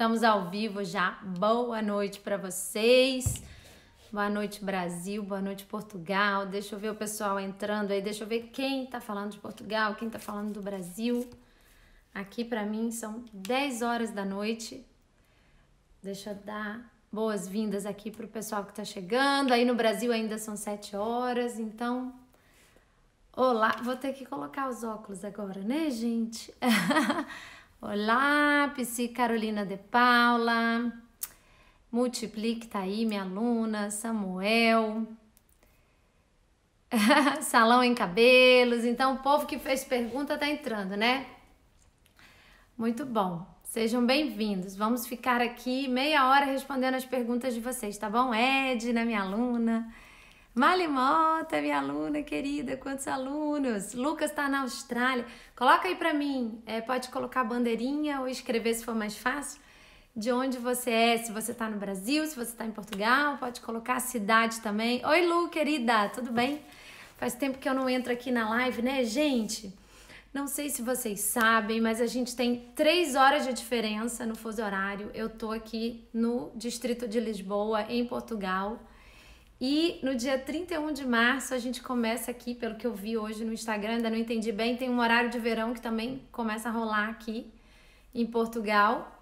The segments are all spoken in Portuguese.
Estamos ao vivo já. Boa noite para vocês. Boa noite, Brasil. Boa noite, Portugal. Deixa eu ver o pessoal entrando aí. Deixa eu ver quem tá falando de Portugal, quem tá falando do Brasil. Aqui para mim são 10 horas da noite. Deixa eu dar boas-vindas aqui pro pessoal que tá chegando. Aí no Brasil ainda são 7 horas, então Olá, vou ter que colocar os óculos agora, né, gente? Olá, Psi Carolina de Paula. Multiplique tá aí, minha aluna, Samuel. Salão em cabelos. Então, o povo que fez pergunta tá entrando, né? Muito bom. Sejam bem-vindos. Vamos ficar aqui meia hora respondendo as perguntas de vocês, tá bom? Edna, né, minha aluna. Mali Mota, minha aluna querida, quantos alunos? Lucas está na Austrália. Coloca aí para mim, é, pode colocar bandeirinha ou escrever se for mais fácil, de onde você é, se você está no Brasil, se você está em Portugal, pode colocar a cidade também. Oi, Lu, querida, tudo bem? Faz tempo que eu não entro aqui na live, né, gente? Não sei se vocês sabem, mas a gente tem três horas de diferença no fuso horário. Eu tô aqui no distrito de Lisboa, em Portugal. E no dia 31 de março a gente começa aqui, pelo que eu vi hoje no Instagram, ainda não entendi bem, tem um horário de verão que também começa a rolar aqui em Portugal.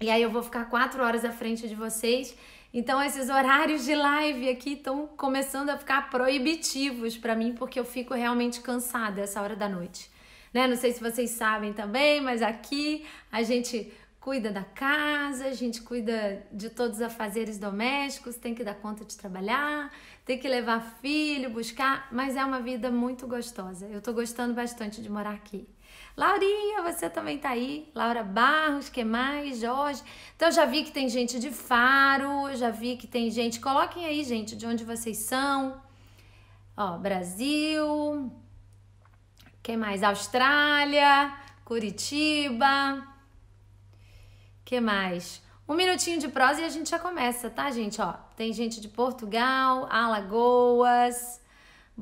E aí eu vou ficar quatro horas à frente de vocês. Então esses horários de live aqui estão começando a ficar proibitivos para mim, porque eu fico realmente cansada essa hora da noite. Né? Não sei se vocês sabem também, mas aqui a gente cuida da casa, a gente cuida de todos os afazeres domésticos, tem que dar conta de trabalhar, tem que levar filho, buscar, mas é uma vida muito gostosa. Eu tô gostando bastante de morar aqui. Laurinha, você também tá aí. Laura Barros, que mais? Jorge. Então já vi que tem gente de Faro, já vi que tem gente. Coloquem aí, gente, de onde vocês são. Ó, Brasil. Quem mais? Austrália, Curitiba que mais? Um minutinho de prosa e a gente já começa, tá, gente? Ó, tem gente de Portugal, Alagoas.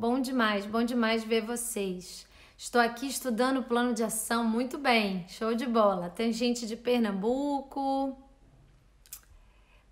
Bom demais, bom demais ver vocês. Estou aqui estudando o plano de ação muito bem, show de bola. Tem gente de Pernambuco.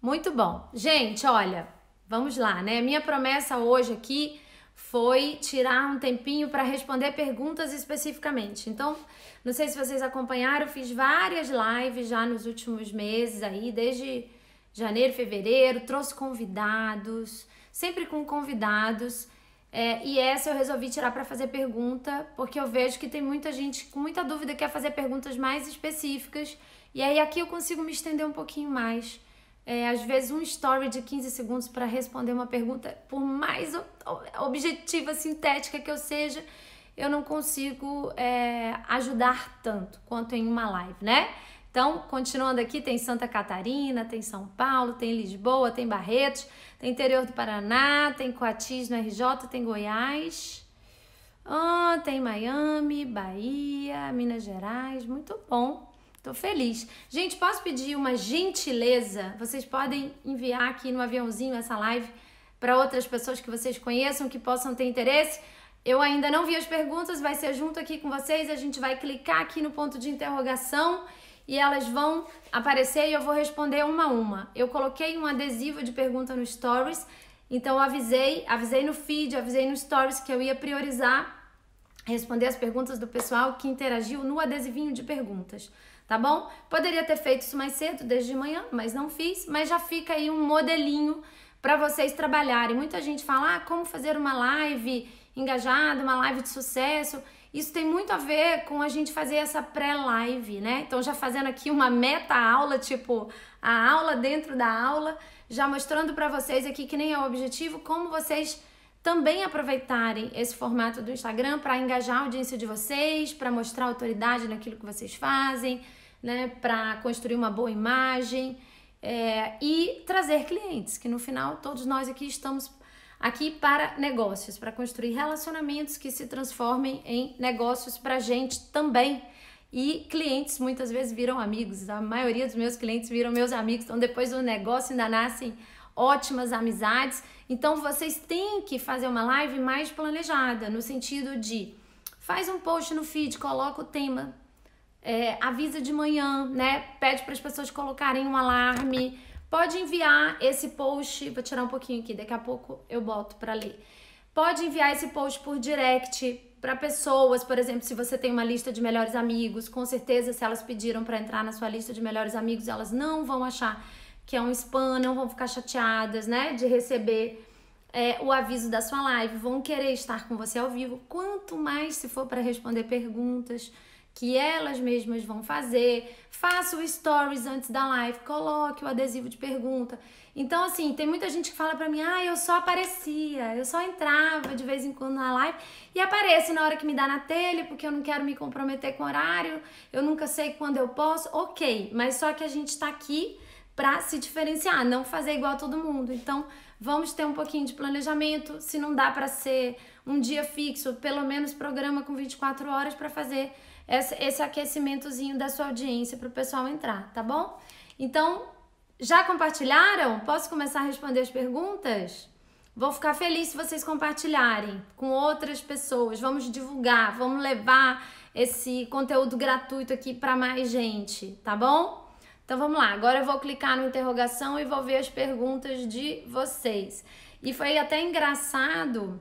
Muito bom. Gente, olha, vamos lá, né? Minha promessa hoje aqui foi tirar um tempinho para responder perguntas especificamente. Então, não sei se vocês acompanharam, fiz várias lives já nos últimos meses aí, desde janeiro, fevereiro, trouxe convidados, sempre com convidados. É, e essa eu resolvi tirar para fazer pergunta, porque eu vejo que tem muita gente com muita dúvida quer fazer perguntas mais específicas. E aí aqui eu consigo me estender um pouquinho mais é, às vezes um story de 15 segundos para responder uma pergunta, por mais objetiva, sintética que eu seja, eu não consigo é, ajudar tanto quanto em uma live, né? Então, continuando aqui, tem Santa Catarina, tem São Paulo, tem Lisboa, tem Barretos, tem interior do Paraná, tem Coatis no RJ, tem Goiás, ah, tem Miami, Bahia, Minas Gerais, muito bom. Tô feliz. Gente, posso pedir uma gentileza? Vocês podem enviar aqui no aviãozinho essa live para outras pessoas que vocês conheçam que possam ter interesse. Eu ainda não vi as perguntas, vai ser junto aqui com vocês. A gente vai clicar aqui no ponto de interrogação e elas vão aparecer e eu vou responder uma a uma. Eu coloquei um adesivo de pergunta no Stories, então avisei, avisei no feed, avisei no Stories que eu ia priorizar responder as perguntas do pessoal que interagiu no adesivinho de perguntas tá bom? Poderia ter feito isso mais cedo, desde de manhã, mas não fiz, mas já fica aí um modelinho para vocês trabalharem. Muita gente fala: ah, como fazer uma live engajada, uma live de sucesso. Isso tem muito a ver com a gente fazer essa pré-live, né? Então, já fazendo aqui uma meta-aula, tipo a aula dentro da aula, já mostrando para vocês aqui que nem é o objetivo, como vocês também aproveitarem esse formato do Instagram para engajar a audiência de vocês, para mostrar autoridade naquilo que vocês fazem, né, para construir uma boa imagem é, e trazer clientes, que no final todos nós aqui estamos aqui para negócios, para construir relacionamentos que se transformem em negócios para gente também. E clientes muitas vezes viram amigos, a maioria dos meus clientes viram meus amigos, então depois do negócio ainda nascem ótimas amizades. Então vocês têm que fazer uma live mais planejada, no sentido de faz um post no feed, coloca o tema é, avisa de manhã, né? Pede para as pessoas colocarem um alarme. Pode enviar esse post, vou tirar um pouquinho aqui, daqui a pouco eu boto para ler. Pode enviar esse post por direct para pessoas, por exemplo, se você tem uma lista de melhores amigos, com certeza se elas pediram para entrar na sua lista de melhores amigos, elas não vão achar que é um spam, não vão ficar chateadas, né, de receber é, o aviso da sua live, vão querer estar com você ao vivo. Quanto mais se for para responder perguntas, que elas mesmas vão fazer, faça o stories antes da live, coloque o adesivo de pergunta. Então, assim, tem muita gente que fala pra mim, ah, eu só aparecia, eu só entrava de vez em quando na live e apareço na hora que me dá na telha, porque eu não quero me comprometer com horário, eu nunca sei quando eu posso, ok, mas só que a gente tá aqui pra se diferenciar, não fazer igual a todo mundo. Então, vamos ter um pouquinho de planejamento, se não dá para ser um dia fixo, pelo menos programa com 24 horas para fazer esse aquecimentozinho da sua audiência para o pessoal entrar, tá bom? Então, já compartilharam? Posso começar a responder as perguntas? Vou ficar feliz se vocês compartilharem com outras pessoas. Vamos divulgar, vamos levar esse conteúdo gratuito aqui para mais gente, tá bom? Então vamos lá. Agora eu vou clicar no interrogação e vou ver as perguntas de vocês. E foi até engraçado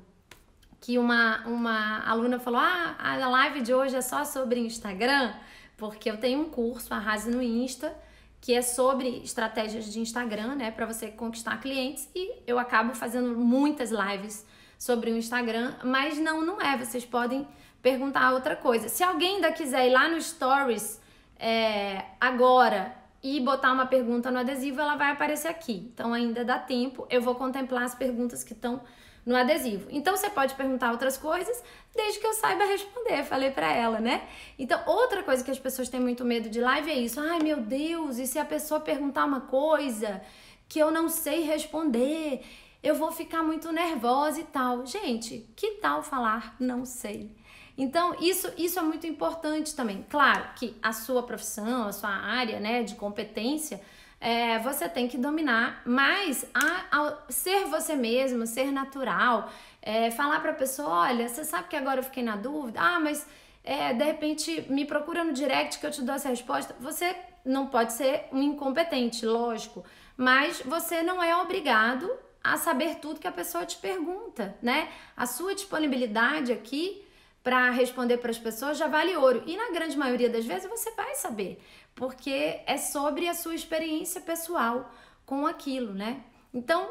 que uma, uma aluna falou: Ah, a live de hoje é só sobre Instagram, porque eu tenho um curso, Arrase no Insta, que é sobre estratégias de Instagram, né, para você conquistar clientes, e eu acabo fazendo muitas lives sobre o Instagram, mas não, não é. Vocês podem perguntar outra coisa. Se alguém ainda quiser ir lá no Stories é, agora e botar uma pergunta no adesivo, ela vai aparecer aqui. Então ainda dá tempo. Eu vou contemplar as perguntas que estão no adesivo. Então você pode perguntar outras coisas, desde que eu saiba responder, falei para ela, né? Então, outra coisa que as pessoas têm muito medo de live é isso. Ai, meu Deus, e se a pessoa perguntar uma coisa que eu não sei responder? Eu vou ficar muito nervosa e tal. Gente, que tal falar não sei? Então, isso, isso é muito importante também. Claro que a sua profissão, a sua área né, de competência é, você tem que dominar, mas a, ser você mesmo, ser natural, é, falar para a pessoa: olha, você sabe que agora eu fiquei na dúvida, ah, mas é, de repente me procura no direct que eu te dou essa resposta. Você não pode ser um incompetente, lógico, mas você não é obrigado a saber tudo que a pessoa te pergunta, né? A sua disponibilidade aqui para responder para as pessoas já vale ouro. E na grande maioria das vezes você vai saber porque é sobre a sua experiência pessoal com aquilo, né? Então,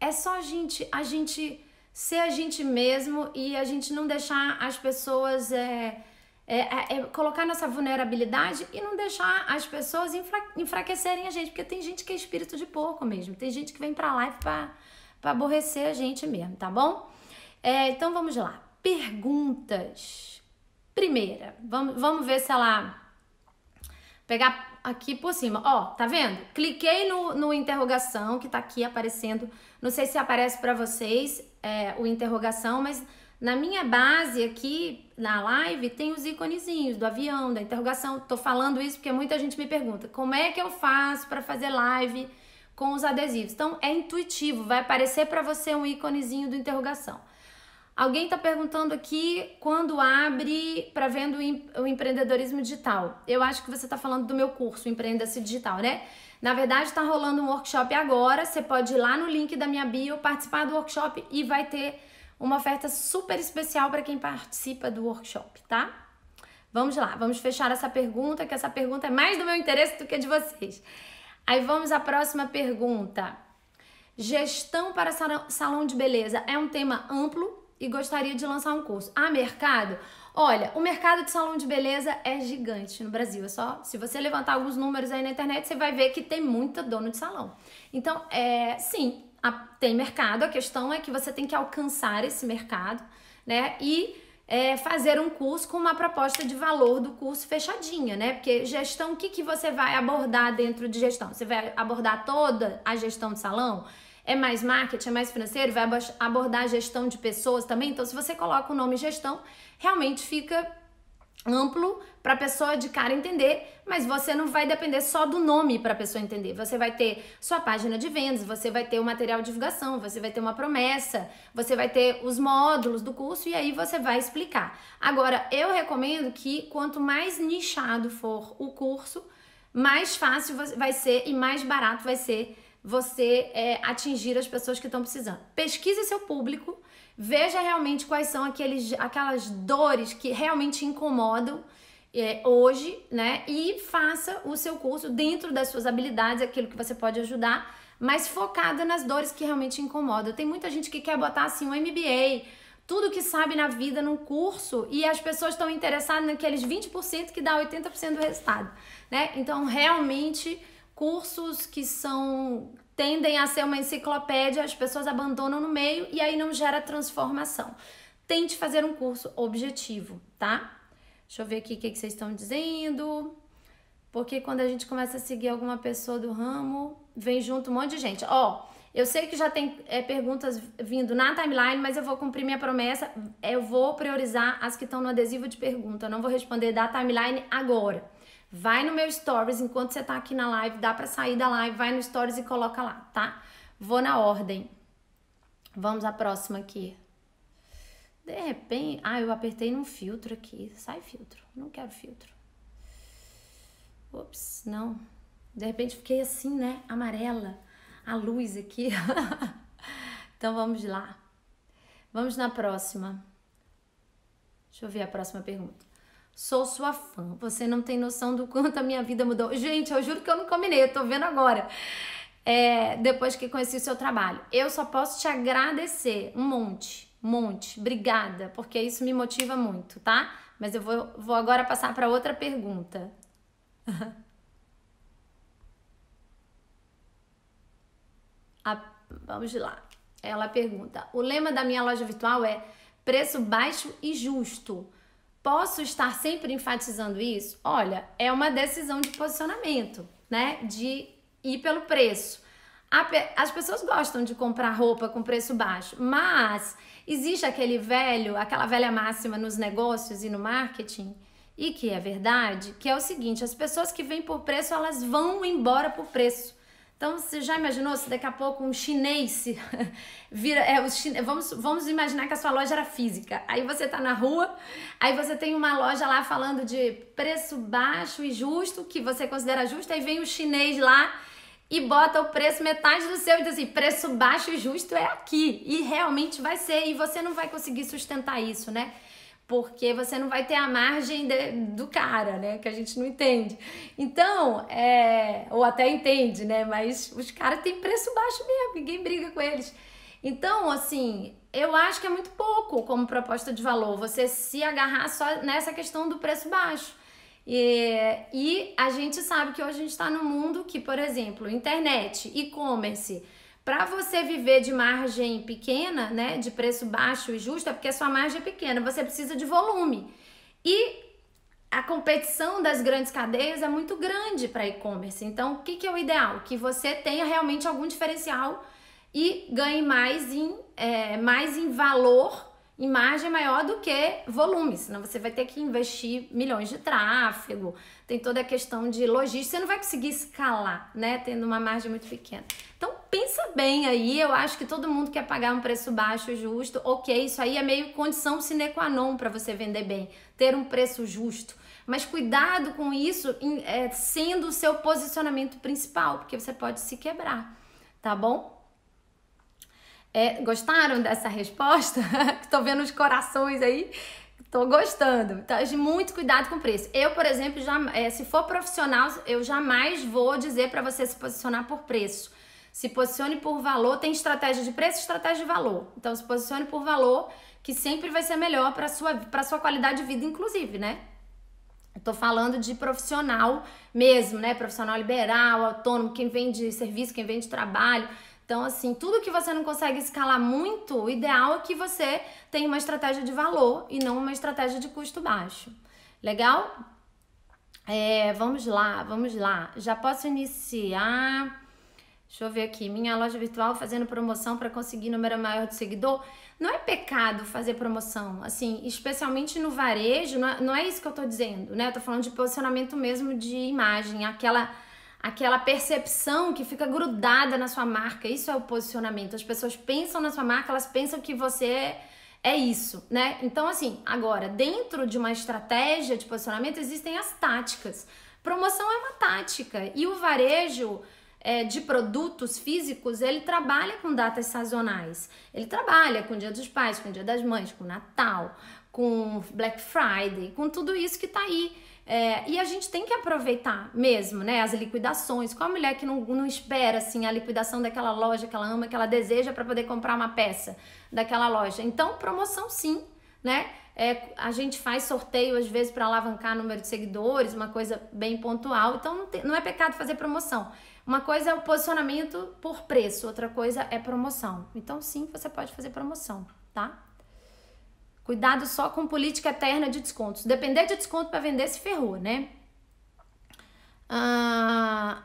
é só a gente, a gente ser a gente mesmo e a gente não deixar as pessoas é, é, é, é colocar nossa vulnerabilidade e não deixar as pessoas enfraquecerem a gente, porque tem gente que é espírito de porco mesmo, tem gente que vem pra live pra, pra aborrecer a gente mesmo, tá bom? É, então vamos lá. Perguntas. Primeira, vamos, vamos ver se ela Pegar aqui por cima, ó, tá vendo? Cliquei no, no interrogação que tá aqui aparecendo. Não sei se aparece para vocês é, o interrogação, mas na minha base aqui na live tem os iconezinhos do avião, da interrogação. Tô falando isso porque muita gente me pergunta: como é que eu faço para fazer live com os adesivos? Então é intuitivo, vai aparecer para você um iconezinho do interrogação. Alguém está perguntando aqui quando abre para vendo o empreendedorismo digital. Eu acho que você está falando do meu curso Empreenda-se Digital, né? Na verdade, está rolando um workshop agora. Você pode ir lá no link da minha bio, participar do workshop e vai ter uma oferta super especial para quem participa do workshop, tá? Vamos lá, vamos fechar essa pergunta, que essa pergunta é mais do meu interesse do que de vocês. Aí vamos à próxima pergunta. Gestão para salão de beleza é um tema amplo e gostaria de lançar um curso. Ah, mercado? Olha, o mercado de salão de beleza é gigante no Brasil. É só, se você levantar alguns números aí na internet, você vai ver que tem muita dona de salão. Então, é, sim, a, tem mercado. A questão é que você tem que alcançar esse mercado, né? E é, fazer um curso com uma proposta de valor do curso fechadinha, né? Porque gestão, o que, que você vai abordar dentro de gestão? Você vai abordar toda a gestão de salão? é mais marketing, é mais financeiro, vai abordar gestão de pessoas também. Então, se você coloca o nome gestão, realmente fica amplo para a pessoa de cara entender, mas você não vai depender só do nome para a pessoa entender. Você vai ter sua página de vendas, você vai ter o material de divulgação, você vai ter uma promessa, você vai ter os módulos do curso e aí você vai explicar. Agora, eu recomendo que quanto mais nichado for o curso, mais fácil vai ser e mais barato vai ser você é, atingir as pessoas que estão precisando. Pesquise seu público, veja realmente quais são aqueles, aquelas dores que realmente incomodam é, hoje, né? E faça o seu curso dentro das suas habilidades, aquilo que você pode ajudar, mas focada nas dores que realmente incomodam. Tem muita gente que quer botar assim um MBA, tudo que sabe na vida num curso e as pessoas estão interessadas naqueles 20% que dá 80% do resultado, né? Então, realmente cursos que são tendem a ser uma enciclopédia, as pessoas abandonam no meio e aí não gera transformação. Tente fazer um curso objetivo, tá? Deixa eu ver aqui o que, que vocês estão dizendo. Porque quando a gente começa a seguir alguma pessoa do ramo, vem junto um monte de gente. Ó, eu sei que já tem é, perguntas vindo na timeline, mas eu vou cumprir minha promessa. Eu vou priorizar as que estão no adesivo de pergunta. Eu não vou responder da timeline agora. Vai no meu stories, enquanto você tá aqui na live, dá para sair da live, vai no stories e coloca lá, tá? Vou na ordem. Vamos à próxima aqui. De repente, ah, eu apertei num filtro aqui. Sai filtro. Não quero filtro. Ops, não. De repente fiquei assim, né? Amarela. A luz aqui. então vamos lá. Vamos na próxima. Deixa eu ver a próxima pergunta. Sou sua fã. Você não tem noção do quanto a minha vida mudou. Gente, eu juro que eu não combinei, eu tô vendo agora. É, depois que conheci o seu trabalho. Eu só posso te agradecer um monte, um monte. Obrigada, porque isso me motiva muito, tá? Mas eu vou, vou agora passar para outra pergunta. A, vamos lá. Ela pergunta: o lema da minha loja virtual é preço baixo e justo. Posso estar sempre enfatizando isso? Olha, é uma decisão de posicionamento, né? De ir pelo preço. As pessoas gostam de comprar roupa com preço baixo, mas existe aquele velho, aquela velha máxima nos negócios e no marketing, e que é verdade, que é o seguinte: as pessoas que vêm por preço, elas vão embora por preço. Então, você já imaginou se daqui a pouco um chinês se vira. É, os vamos, vamos imaginar que a sua loja era física. Aí você tá na rua, aí você tem uma loja lá falando de preço baixo e justo, que você considera justo, aí vem o chinês lá e bota o preço metade do seu e diz assim: preço baixo e justo é aqui. E realmente vai ser, e você não vai conseguir sustentar isso, né? porque você não vai ter a margem de, do cara, né? Que a gente não entende. Então, é, ou até entende, né? Mas os caras têm preço baixo mesmo, ninguém briga com eles. Então, assim, eu acho que é muito pouco como proposta de valor você se agarrar só nessa questão do preço baixo. E, e a gente sabe que hoje a gente está num mundo que, por exemplo, internet, e-commerce para você viver de margem pequena, né, de preço baixo e justo, é porque a sua margem é pequena, você precisa de volume. E a competição das grandes cadeias é muito grande para e-commerce. Então, o que, que, é o ideal? Que você tenha realmente algum diferencial e ganhe mais em, é, mais em valor imagem maior do que volume, senão você vai ter que investir milhões de tráfego, tem toda a questão de logística, você não vai conseguir escalar, né, tendo uma margem muito pequena. Então pensa bem aí, eu acho que todo mundo quer pagar um preço baixo, justo, ok, isso aí é meio condição sine qua non para você vender bem, ter um preço justo. Mas cuidado com isso eh, sendo o seu posicionamento principal, porque você pode se quebrar, tá bom? É, gostaram dessa resposta? Estou vendo os corações aí. Estou gostando. Então, muito cuidado com o preço. Eu, por exemplo, já, é, se for profissional, eu jamais vou dizer para você se posicionar por preço. Se posicione por valor. Tem estratégia de preço, estratégia de valor. Então, se posicione por valor, que sempre vai ser melhor para sua para sua qualidade de vida, inclusive, né? Estou falando de profissional mesmo, né? Profissional liberal, autônomo, quem vende serviço, quem vende trabalho. Então, assim, tudo que você não consegue escalar muito, o ideal é que você tenha uma estratégia de valor e não uma estratégia de custo baixo. Legal? É, vamos lá, vamos lá. Já posso iniciar. Deixa eu ver aqui. Minha loja virtual fazendo promoção para conseguir número maior de seguidor. Não é pecado fazer promoção, assim, especialmente no varejo, não é, não é isso que eu tô dizendo, né? Eu tô falando de posicionamento mesmo de imagem, aquela aquela percepção que fica grudada na sua marca. Isso é o posicionamento. As pessoas pensam na sua marca, elas pensam que você é, é isso, né? Então, assim, agora, dentro de uma estratégia de posicionamento, existem as táticas. Promoção é uma tática e o varejo é, de produtos físicos ele trabalha com datas sazonais. Ele trabalha com o Dia dos Pais, com o Dia das Mães, com o Natal, com Black Friday, com tudo isso que tá aí. É, e a gente tem que aproveitar mesmo, né? As liquidações. Qual a mulher que não, não espera, assim, a liquidação daquela loja que ela ama, que ela deseja para poder comprar uma peça daquela loja? Então, promoção sim, né? É, a gente faz sorteio às vezes para alavancar número de seguidores, uma coisa bem pontual. Então, não, tem, não é pecado fazer promoção. Uma coisa é o posicionamento por preço, outra coisa é promoção. Então, sim, você pode fazer promoção, tá? Cuidado só com política eterna de descontos. Depender de desconto para vender se ferrou, né? Ah,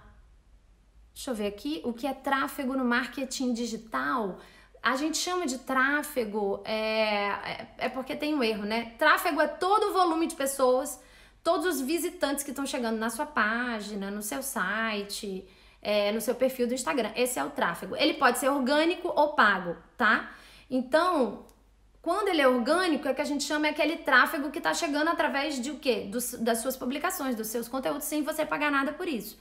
deixa eu ver aqui. O que é tráfego no marketing digital? A gente chama de tráfego, é, é, é porque tem um erro, né? Tráfego é todo o volume de pessoas, todos os visitantes que estão chegando na sua página, no seu site, é, no seu perfil do Instagram. Esse é o tráfego. Ele pode ser orgânico ou pago, tá? Então, quando ele é orgânico, é que a gente chama é aquele tráfego que está chegando através de o quê? Do, das suas publicações, dos seus conteúdos, sem você pagar nada por isso.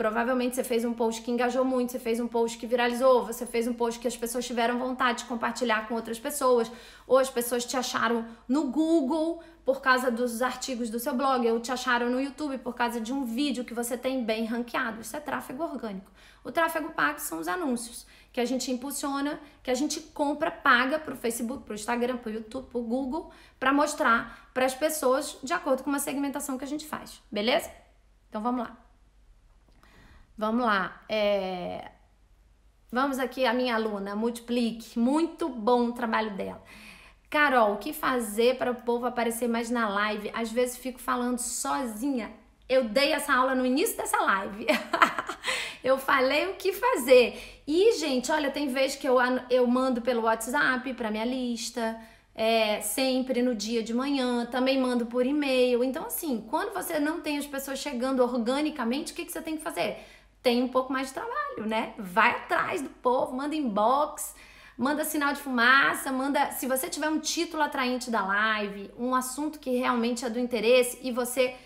Provavelmente você fez um post que engajou muito, você fez um post que viralizou, você fez um post que as pessoas tiveram vontade de compartilhar com outras pessoas, ou as pessoas te acharam no Google por causa dos artigos do seu blog, ou te acharam no YouTube por causa de um vídeo que você tem bem ranqueado. Isso é tráfego orgânico. O tráfego pago são os anúncios que a gente impulsiona, que a gente compra, paga para o Facebook, para o Instagram, para o YouTube, para o Google, para mostrar para as pessoas de acordo com uma segmentação que a gente faz, beleza? Então vamos lá. Vamos lá. É... Vamos aqui a minha aluna, multiplique. Muito bom o trabalho dela. Carol, o que fazer para o povo aparecer mais na live? Às vezes fico falando sozinha. Eu dei essa aula no início dessa live. eu falei o que fazer. E, gente, olha, tem vezes que eu, eu mando pelo WhatsApp para minha lista, é, sempre no dia de manhã, também mando por e-mail. Então, assim, quando você não tem as pessoas chegando organicamente, o que, que você tem que fazer? tem um pouco mais de trabalho, né? Vai atrás do povo, manda inbox, manda sinal de fumaça, manda. Se você tiver um título atraente da live, um assunto que realmente é do interesse e você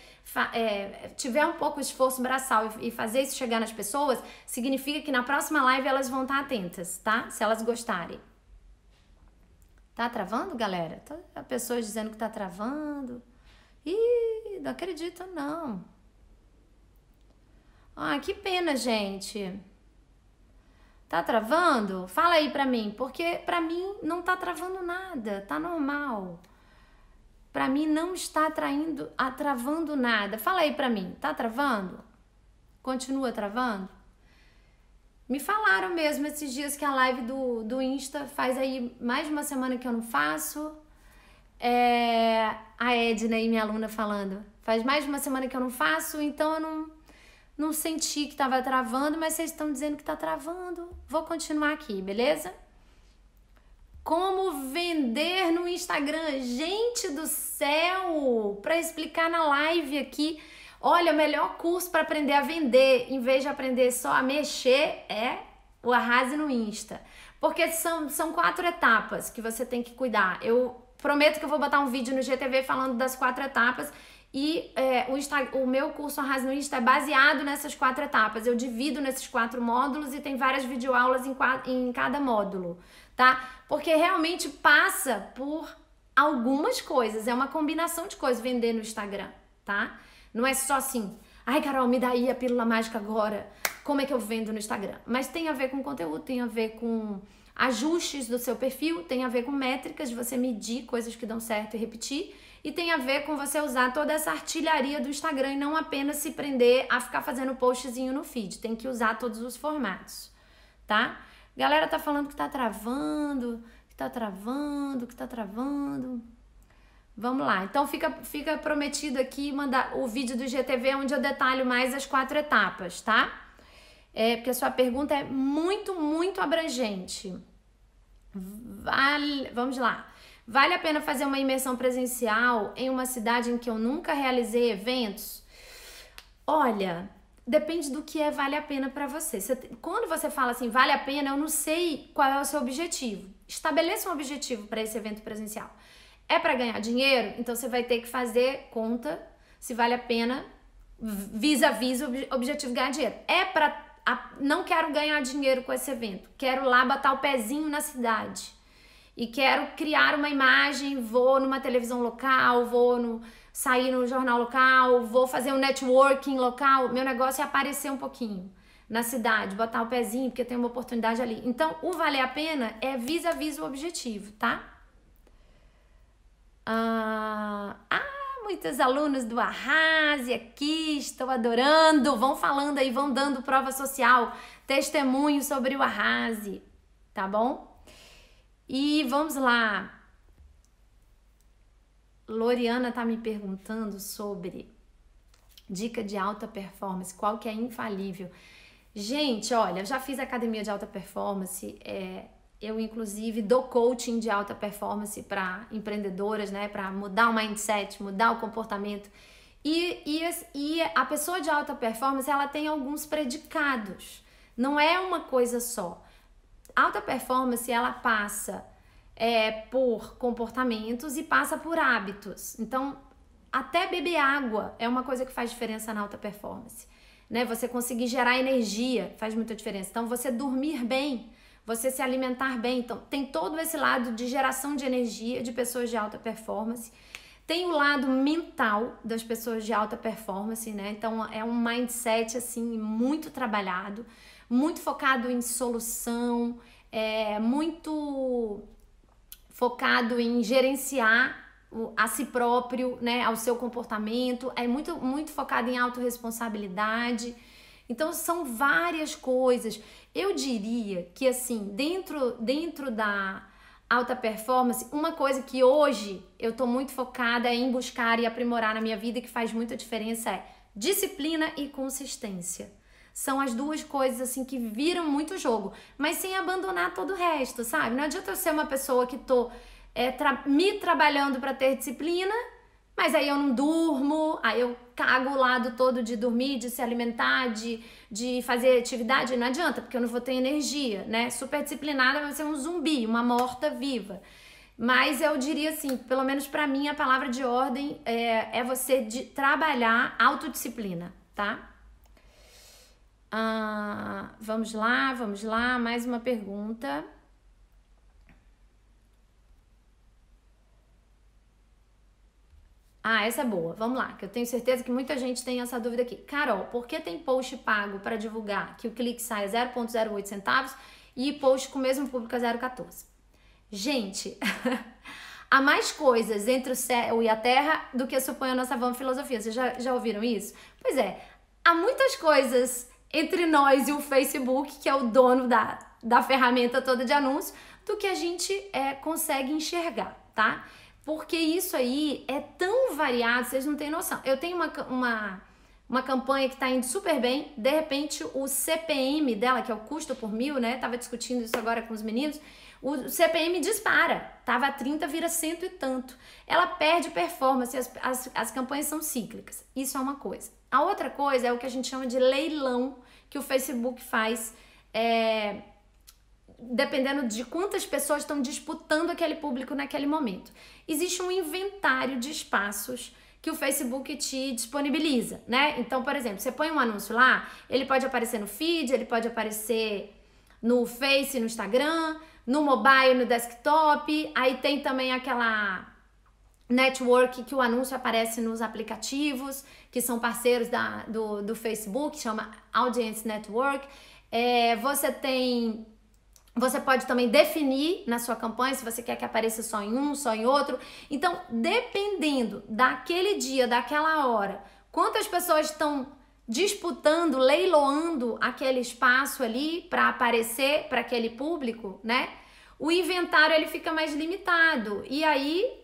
é, tiver um pouco de esforço braçal e, fazer isso chegar nas pessoas, significa que na próxima live elas vão estar atentas, tá? Se elas gostarem. Tá travando, galera? Tá pessoas dizendo que tá travando. Ih, não acredito, não. Ah, que pena, gente. Tá travando? Fala aí pra mim, porque pra mim não tá travando nada, tá normal. Pra mim não está traindo, travando nada. Fala aí pra mim, tá travando? Continua travando? Me falaram mesmo esses dias que a live do, do Insta faz aí mais de uma semana que eu não faço. É, a Edna aí, minha aluna, falando. Faz mais de uma semana que eu não faço, então eu não, não senti que estava travando, mas vocês estão dizendo que está travando. Vou continuar aqui, beleza? Como vender no Instagram? Gente do céu! Para explicar na live aqui, olha, o melhor curso para aprender a vender, em vez de aprender só a mexer, é o Arrase no Insta. Porque são, são quatro etapas que você tem que cuidar. Eu prometo que eu vou botar um vídeo no GTV falando das quatro etapas e é, o, Insta, o meu curso Arrasa no Insta é baseado nessas quatro etapas. Eu divido nesses quatro módulos e tem várias videoaulas em, em cada módulo, tá? Porque realmente passa por algumas coisas. É uma combinação de coisas vender no Instagram, tá? Não é só assim, ai Carol, me dá aí a pílula mágica agora. Como é que eu vendo no Instagram? Mas tem a ver com conteúdo, tem a ver com ajustes do seu perfil, tem a ver com métricas, de você medir coisas que dão certo e repetir e tem a ver com você usar toda essa artilharia do Instagram e não apenas se prender a ficar fazendo postzinho no feed. Tem que usar todos os formatos, tá? Galera tá falando que tá travando, que tá travando, que tá travando. Vamos lá. Então fica, fica prometido aqui mandar o vídeo do GTV onde eu detalho mais as quatro etapas, tá? É, porque a sua pergunta é muito, muito abrangente. Vale, vamos lá. Vale a pena fazer uma imersão presencial em uma cidade em que eu nunca realizei eventos? Olha, depende do que é vale a pena para você. você. Quando você fala assim, vale a pena, eu não sei qual é o seu objetivo. Estabeleça um objetivo para esse evento presencial. É para ganhar dinheiro? Então você vai ter que fazer conta se vale a pena vis a vis o objetivo ganhar dinheiro. É para não quero ganhar dinheiro com esse evento. Quero lá botar o pezinho na cidade e quero criar uma imagem, vou numa televisão local, vou no, sair no jornal local, vou fazer um networking local. Meu negócio é aparecer um pouquinho na cidade, botar o pezinho, porque tem uma oportunidade ali. Então, o valer a pena é vis a vis o objetivo, tá? Ah, ah muitos alunos do Arrase aqui, estou adorando. Vão falando aí, vão dando prova social, testemunho sobre o Arrase, tá bom? E vamos lá. Loriana tá me perguntando sobre dica de alta performance, qual que é infalível. Gente, olha, eu já fiz academia de alta performance, é, eu inclusive dou coaching de alta performance para empreendedoras, né, para mudar o mindset, mudar o comportamento. E, e, e a pessoa de alta performance, ela tem alguns predicados. Não é uma coisa só alta performance ela passa é, por comportamentos e passa por hábitos. Então, até beber água é uma coisa que faz diferença na alta performance. Né? Você conseguir gerar energia faz muita diferença. Então, você dormir bem, você se alimentar bem. Então, tem todo esse lado de geração de energia de pessoas de alta performance. Tem o lado mental das pessoas de alta performance, né? Então, é um mindset assim muito trabalhado muito focado em solução, é, muito focado em gerenciar a si próprio, né, ao seu comportamento, é muito muito focado em autorresponsabilidade. Então são várias coisas. Eu diria que assim, dentro dentro da alta performance, uma coisa que hoje eu estou muito focada em buscar e aprimorar na minha vida e que faz muita diferença é disciplina e consistência são as duas coisas assim que viram muito jogo, mas sem abandonar todo o resto, sabe? Não adianta eu ser uma pessoa que tô é, tra me trabalhando para ter disciplina, mas aí eu não durmo, aí eu cago o lado todo de dormir, de se alimentar, de, de fazer atividade, não adianta, porque eu não vou ter energia, né? Super disciplinada vai ser um zumbi, uma morta viva. Mas eu diria assim, pelo menos para mim, a palavra de ordem é, é você de trabalhar autodisciplina, tá? Ah, vamos lá, vamos lá, mais uma pergunta. Ah, essa é boa. Vamos lá, que eu tenho certeza que muita gente tem essa dúvida aqui. Carol, por que tem post pago para divulgar que o clique sai a 0,08 centavos e post com o mesmo público a 0,14? Gente, há mais coisas entre o céu e a terra do que supõe a nossa vã filosofia. Vocês já, já ouviram isso? Pois é, há muitas coisas entre nós e o Facebook, que é o dono da, da ferramenta toda de anúncios, do que a gente é, consegue enxergar, tá? Porque isso aí é tão variado, vocês não têm noção. Eu tenho uma, uma, uma campanha que está indo super bem, de repente o CPM dela, que é o custo por mil, né? Tava discutindo isso agora com os meninos. O CPM dispara, tava a 30, vira cento e tanto. Ela perde performance, as, as, as campanhas são cíclicas. Isso é uma coisa. A outra coisa é o que a gente chama de leilão que o Facebook faz. É, dependendo de quantas pessoas estão disputando aquele público naquele momento. Existe um inventário de espaços que o Facebook te disponibiliza, né? Então, por exemplo, você põe um anúncio lá, ele pode aparecer no feed, ele pode aparecer no Face, no Instagram, no mobile, no desktop, aí tem também aquela network que o anúncio aparece nos aplicativos que são parceiros da, do, do Facebook, chama Audience Network. É, você tem. Você pode também definir na sua campanha se você quer que apareça só em um, só em outro. Então, dependendo daquele dia, daquela hora, quantas pessoas estão disputando, leiloando aquele espaço ali para aparecer para aquele público, né? O inventário ele fica mais limitado. E aí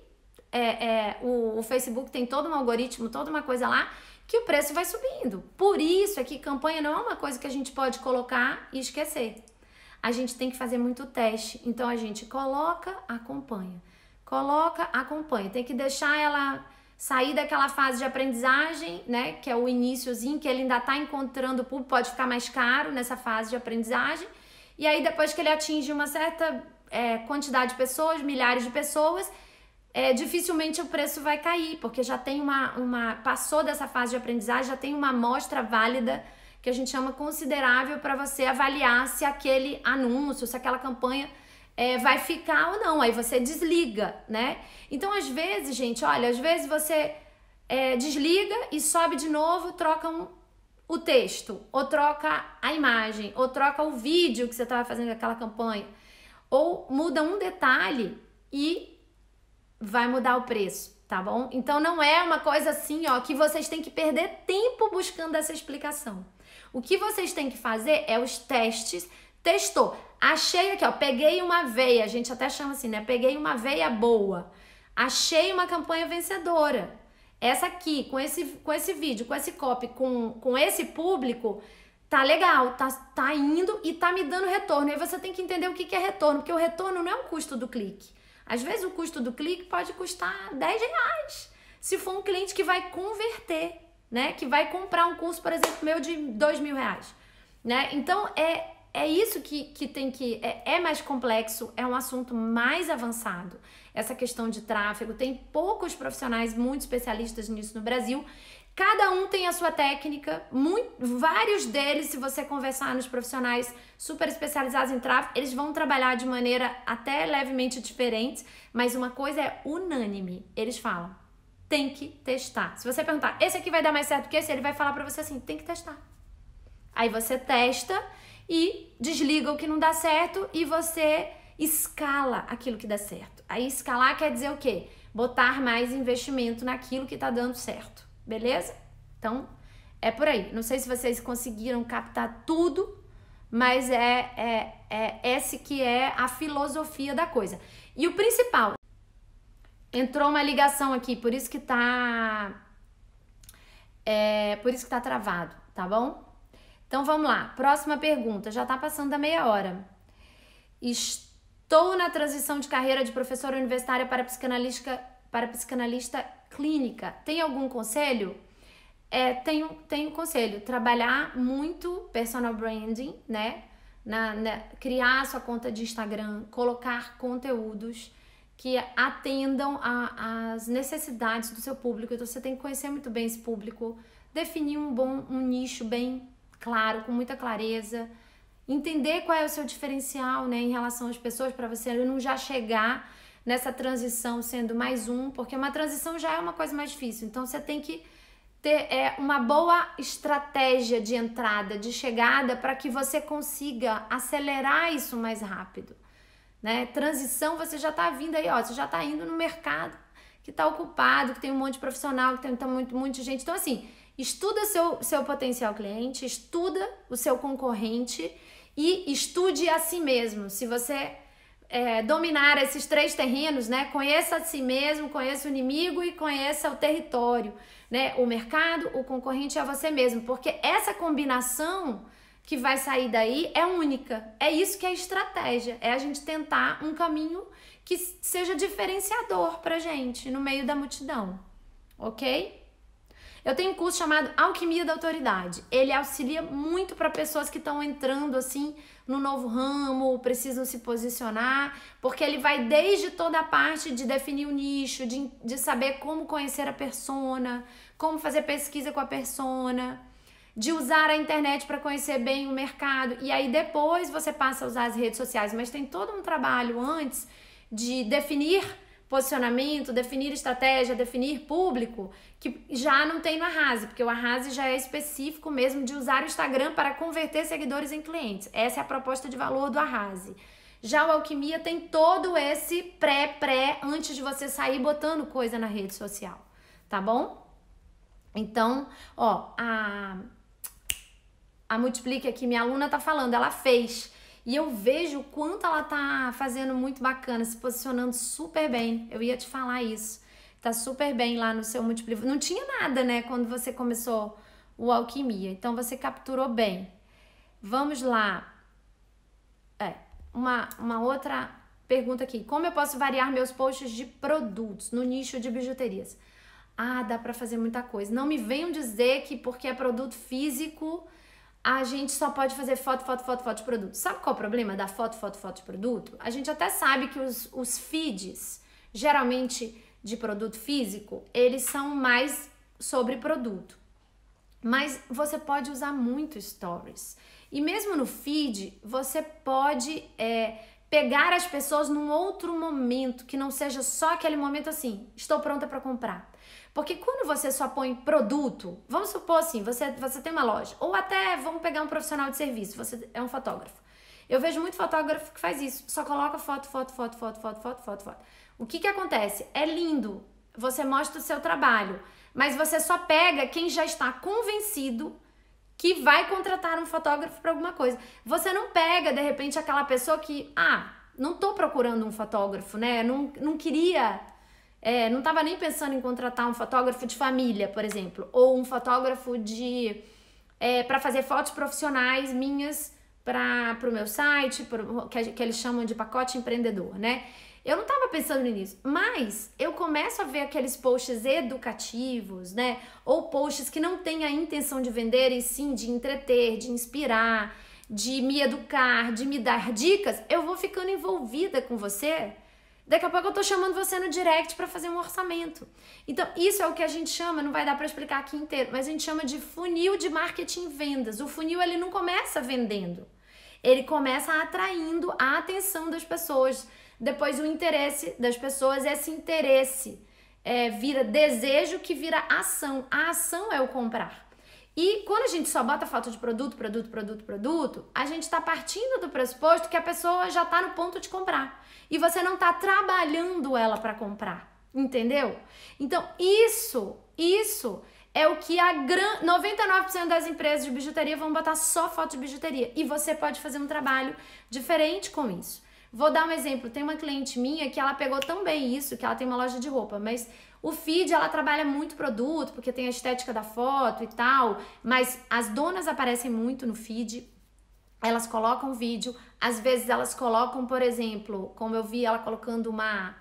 é, é, o, o Facebook tem todo um algoritmo, toda uma coisa lá, que o preço vai subindo. Por isso é que campanha não é uma coisa que a gente pode colocar e esquecer. A gente tem que fazer muito teste. Então a gente coloca, acompanha. Coloca, acompanha. Tem que deixar ela sair daquela fase de aprendizagem, né? Que é o iníciozinho, que ele ainda está encontrando o público, pode ficar mais caro nessa fase de aprendizagem. E aí, depois que ele atinge uma certa é, quantidade de pessoas, milhares de pessoas, é, dificilmente o preço vai cair, porque já tem uma, uma. passou dessa fase de aprendizagem, já tem uma amostra válida que a gente chama considerável para você avaliar se aquele anúncio, se aquela campanha é, vai ficar ou não. Aí você desliga, né? Então, às vezes, gente, olha, às vezes você é, desliga e sobe de novo, troca um, o texto, ou troca a imagem, ou troca o vídeo que você estava fazendo aquela campanha, ou muda um detalhe e vai mudar o preço, tá bom? Então não é uma coisa assim, ó, que vocês têm que perder tempo buscando essa explicação. O que vocês têm que fazer é os testes. Testou. Achei aqui, ó, peguei uma veia, a gente até chama assim, né? Peguei uma veia boa. Achei uma campanha vencedora. Essa aqui, com esse, com esse vídeo, com esse copy, com, com esse público, tá legal, tá, tá indo e tá me dando retorno. E aí você tem que entender o que, que é retorno, porque o retorno não é o custo do clique. Às vezes o custo do clique pode custar 10 reais, se for um cliente que vai converter, né? Que vai comprar um curso, por exemplo, meu de 2 mil reais, né? Então é, é isso que, que tem que. É, é mais complexo, é um assunto mais avançado. Essa questão de tráfego, tem poucos profissionais muito especialistas nisso no Brasil Cada um tem a sua técnica, muito, vários deles, se você conversar nos profissionais super especializados em tráfego, eles vão trabalhar de maneira até levemente diferente, mas uma coisa é unânime, eles falam, tem que testar. Se você perguntar, esse aqui vai dar mais certo que esse, ele vai falar para você assim, tem que testar. Aí você testa e desliga o que não dá certo e você escala aquilo que dá certo. Aí escalar quer dizer o quê? Botar mais investimento naquilo que está dando certo. Beleza? Então, é por aí. Não sei se vocês conseguiram captar tudo, mas é, é, é esse que é a filosofia da coisa. E o principal, entrou uma ligação aqui, por isso que tá. É, por isso que tá travado, tá bom? Então vamos lá. Próxima pergunta, já tá passando da meia hora. Estou na transição de carreira de professora universitária para psicanalística para psicanalista clínica. Tem algum conselho? É, tenho conselho, trabalhar muito personal branding, né? Na, na, criar sua conta de Instagram, colocar conteúdos que atendam às necessidades do seu público. Então você tem que conhecer muito bem esse público, definir um bom um nicho bem claro, com muita clareza, entender qual é o seu diferencial, né, em relação às pessoas para você não já chegar nessa transição sendo mais um, porque uma transição já é uma coisa mais difícil. Então você tem que ter é, uma boa estratégia de entrada, de chegada, para que você consiga acelerar isso mais rápido. Né? Transição, você já está vindo aí, ó, você já está indo no mercado que está ocupado, que tem um monte de profissional, que tem então, muito, muita gente. Então, assim, estuda seu, seu potencial cliente, estuda o seu concorrente e estude a si mesmo. Se você é, dominar esses três terrenos, né? Conheça a si mesmo, conheça o inimigo e conheça o território, né? O mercado, o concorrente é você mesmo, porque essa combinação que vai sair daí é única. É isso que é estratégia, é a gente tentar um caminho que seja diferenciador pra gente no meio da multidão. OK? Eu tenho um curso chamado Alquimia da Autoridade. Ele auxilia muito para pessoas que estão entrando assim no novo ramo, precisam se posicionar, porque ele vai desde toda a parte de definir o nicho, de, de saber como conhecer a persona, como fazer pesquisa com a persona, de usar a internet para conhecer bem o mercado. E aí depois você passa a usar as redes sociais, mas tem todo um trabalho antes de definir posicionamento, definir estratégia, definir público, que já não tem no Arrase, porque o Arrase já é específico mesmo de usar o Instagram para converter seguidores em clientes. Essa é a proposta de valor do Arrase. Já o Alquimia tem todo esse pré-pré antes de você sair botando coisa na rede social, tá bom? Então, ó, a a Multiplique aqui, minha aluna tá falando, ela fez e eu vejo o quanto ela tá fazendo muito bacana, se posicionando super bem. Eu ia te falar isso. Tá super bem lá no seu multiplicador. Não tinha nada, né, quando você começou o alquimia. Então você capturou bem. Vamos lá. É, uma, uma outra pergunta aqui. Como eu posso variar meus posts de produtos no nicho de bijuterias? Ah, dá para fazer muita coisa. Não me venham dizer que porque é produto físico a gente só pode fazer foto, foto, foto, foto de produto. Sabe qual é o problema da foto, foto, foto de produto? A gente até sabe que os, os feeds, geralmente de produto físico, eles são mais sobre produto. Mas você pode usar muito stories. E mesmo no feed, você pode é, pegar as pessoas num outro momento, que não seja só aquele momento assim, estou pronta para comprar. Porque quando você só põe produto, vamos supor assim, você, você tem uma loja, ou até vamos pegar um profissional de serviço, você é um fotógrafo. Eu vejo muito fotógrafo que faz isso, só coloca foto, foto, foto, foto, foto, foto, foto, foto. O que que acontece? É lindo, você mostra o seu trabalho, mas você só pega quem já está convencido que vai contratar um fotógrafo para alguma coisa. Você não pega, de repente, aquela pessoa que, ah, não tô procurando um fotógrafo, né? Não, não queria é, não estava nem pensando em contratar um fotógrafo de família, por exemplo, ou um fotógrafo de é, para fazer fotos profissionais minhas para o meu site, pro, que, que eles chamam de pacote empreendedor, né? Eu não estava pensando nisso, mas eu começo a ver aqueles posts educativos, né? Ou posts que não têm a intenção de vender e sim de entreter, de inspirar, de me educar, de me dar dicas. Eu vou ficando envolvida com você Daqui a pouco eu tô chamando você no direct para fazer um orçamento. Então, isso é o que a gente chama, não vai dar para explicar aqui inteiro, mas a gente chama de funil de marketing vendas. O funil ele não começa vendendo. Ele começa atraindo a atenção das pessoas, depois o interesse das pessoas, esse interesse é, vira desejo que vira ação. A ação é o comprar. E quando a gente só bota foto de produto, produto, produto, produto, a gente está partindo do pressuposto que a pessoa já está no ponto de comprar. E você não está trabalhando ela para comprar. Entendeu? Então, isso, isso é o que a gran... 99% das empresas de bijuteria vão botar só foto de bijuteria. E você pode fazer um trabalho diferente com isso. Vou dar um exemplo. Tem uma cliente minha que ela pegou também isso, que ela tem uma loja de roupa, mas o feed ela trabalha muito produto, porque tem a estética da foto e tal, mas as donas aparecem muito no feed. Elas colocam vídeo, às vezes elas colocam, por exemplo, como eu vi ela colocando uma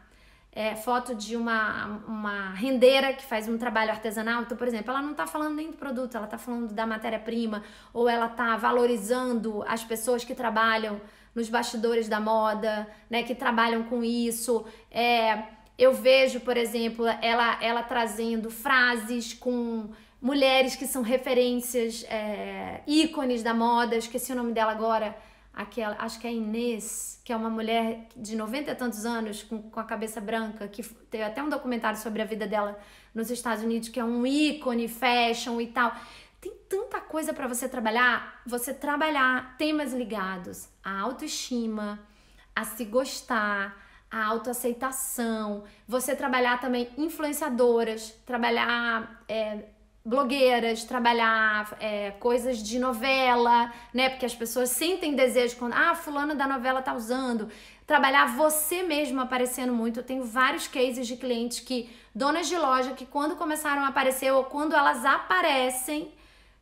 é, foto de uma, uma rendeira que faz um trabalho artesanal. Então, por exemplo, ela não está falando nem do produto, ela está falando da matéria-prima, ou ela está valorizando as pessoas que trabalham nos bastidores da moda, né, que trabalham com isso. É, eu vejo, por exemplo, ela, ela trazendo frases com mulheres que são referências, é, ícones da moda. Esqueci o nome dela agora. Aquela, acho que é Inês, que é uma mulher de 90 e tantos anos, com, com a cabeça branca, que tem até um documentário sobre a vida dela nos Estados Unidos, que é um ícone fashion e tal. Tem tanta coisa para você trabalhar, você trabalhar temas ligados à autoestima, a se gostar, a autoaceitação, você trabalhar também influenciadoras, trabalhar é, blogueiras, trabalhar é, coisas de novela, né? Porque as pessoas sentem desejo quando, ah, fulano da novela tá usando. Trabalhar você mesmo aparecendo muito. Eu tenho vários cases de clientes que, donas de loja, que quando começaram a aparecer ou quando elas aparecem,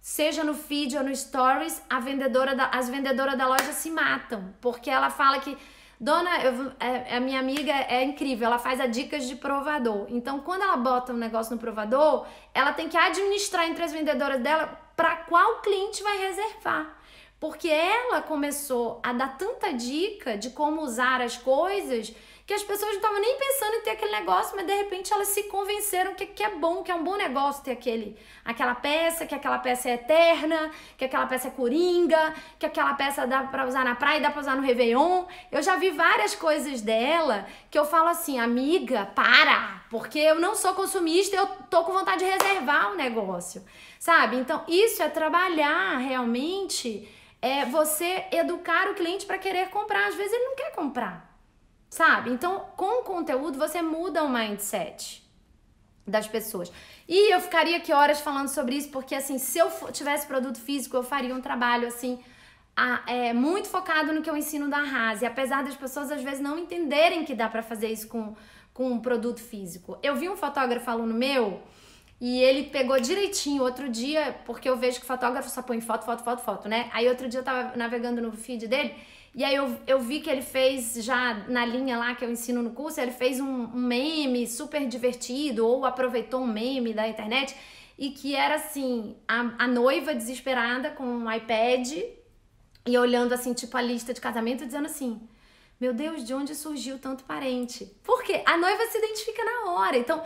seja no feed ou no stories, a vendedora da, as vendedoras da loja se matam, porque ela fala que Dona, eu, é, é, a minha amiga é incrível, ela faz as dicas de provador. Então, quando ela bota um negócio no provador, ela tem que administrar entre as vendedoras dela para qual cliente vai reservar. Porque ela começou a dar tanta dica de como usar as coisas que as pessoas não estavam nem pensando em ter aquele negócio, mas de repente elas se convenceram que, que é bom, que é um bom negócio ter aquele, aquela peça, que aquela peça é eterna, que aquela peça é coringa, que aquela peça dá para usar na praia, dá para usar no Réveillon. Eu já vi várias coisas dela que eu falo assim, amiga, para, porque eu não sou consumista, eu tô com vontade de reservar o um negócio, sabe? Então, isso é trabalhar realmente é você educar o cliente para querer comprar. Às vezes ele não quer comprar. Sabe? Então, com o conteúdo, você muda o mindset das pessoas. E eu ficaria aqui horas falando sobre isso, porque assim, se eu tivesse produto físico, eu faria um trabalho assim. A, é, muito focado no que eu ensino da Rase, apesar das pessoas às vezes não entenderem que dá para fazer isso com, com um produto físico. Eu vi um fotógrafo aluno meu e ele pegou direitinho outro dia, porque eu vejo que fotógrafo só põe foto, foto, foto, foto, né? Aí outro dia eu tava navegando no feed dele e aí eu, eu vi que ele fez, já na linha lá que eu ensino no curso, ele fez um, um meme super divertido, ou aproveitou um meme da internet, e que era assim, a, a noiva desesperada com um iPad e olhando assim, tipo, a lista de casamento, dizendo assim, meu Deus, de onde surgiu tanto parente? Por quê? A noiva se identifica na hora, então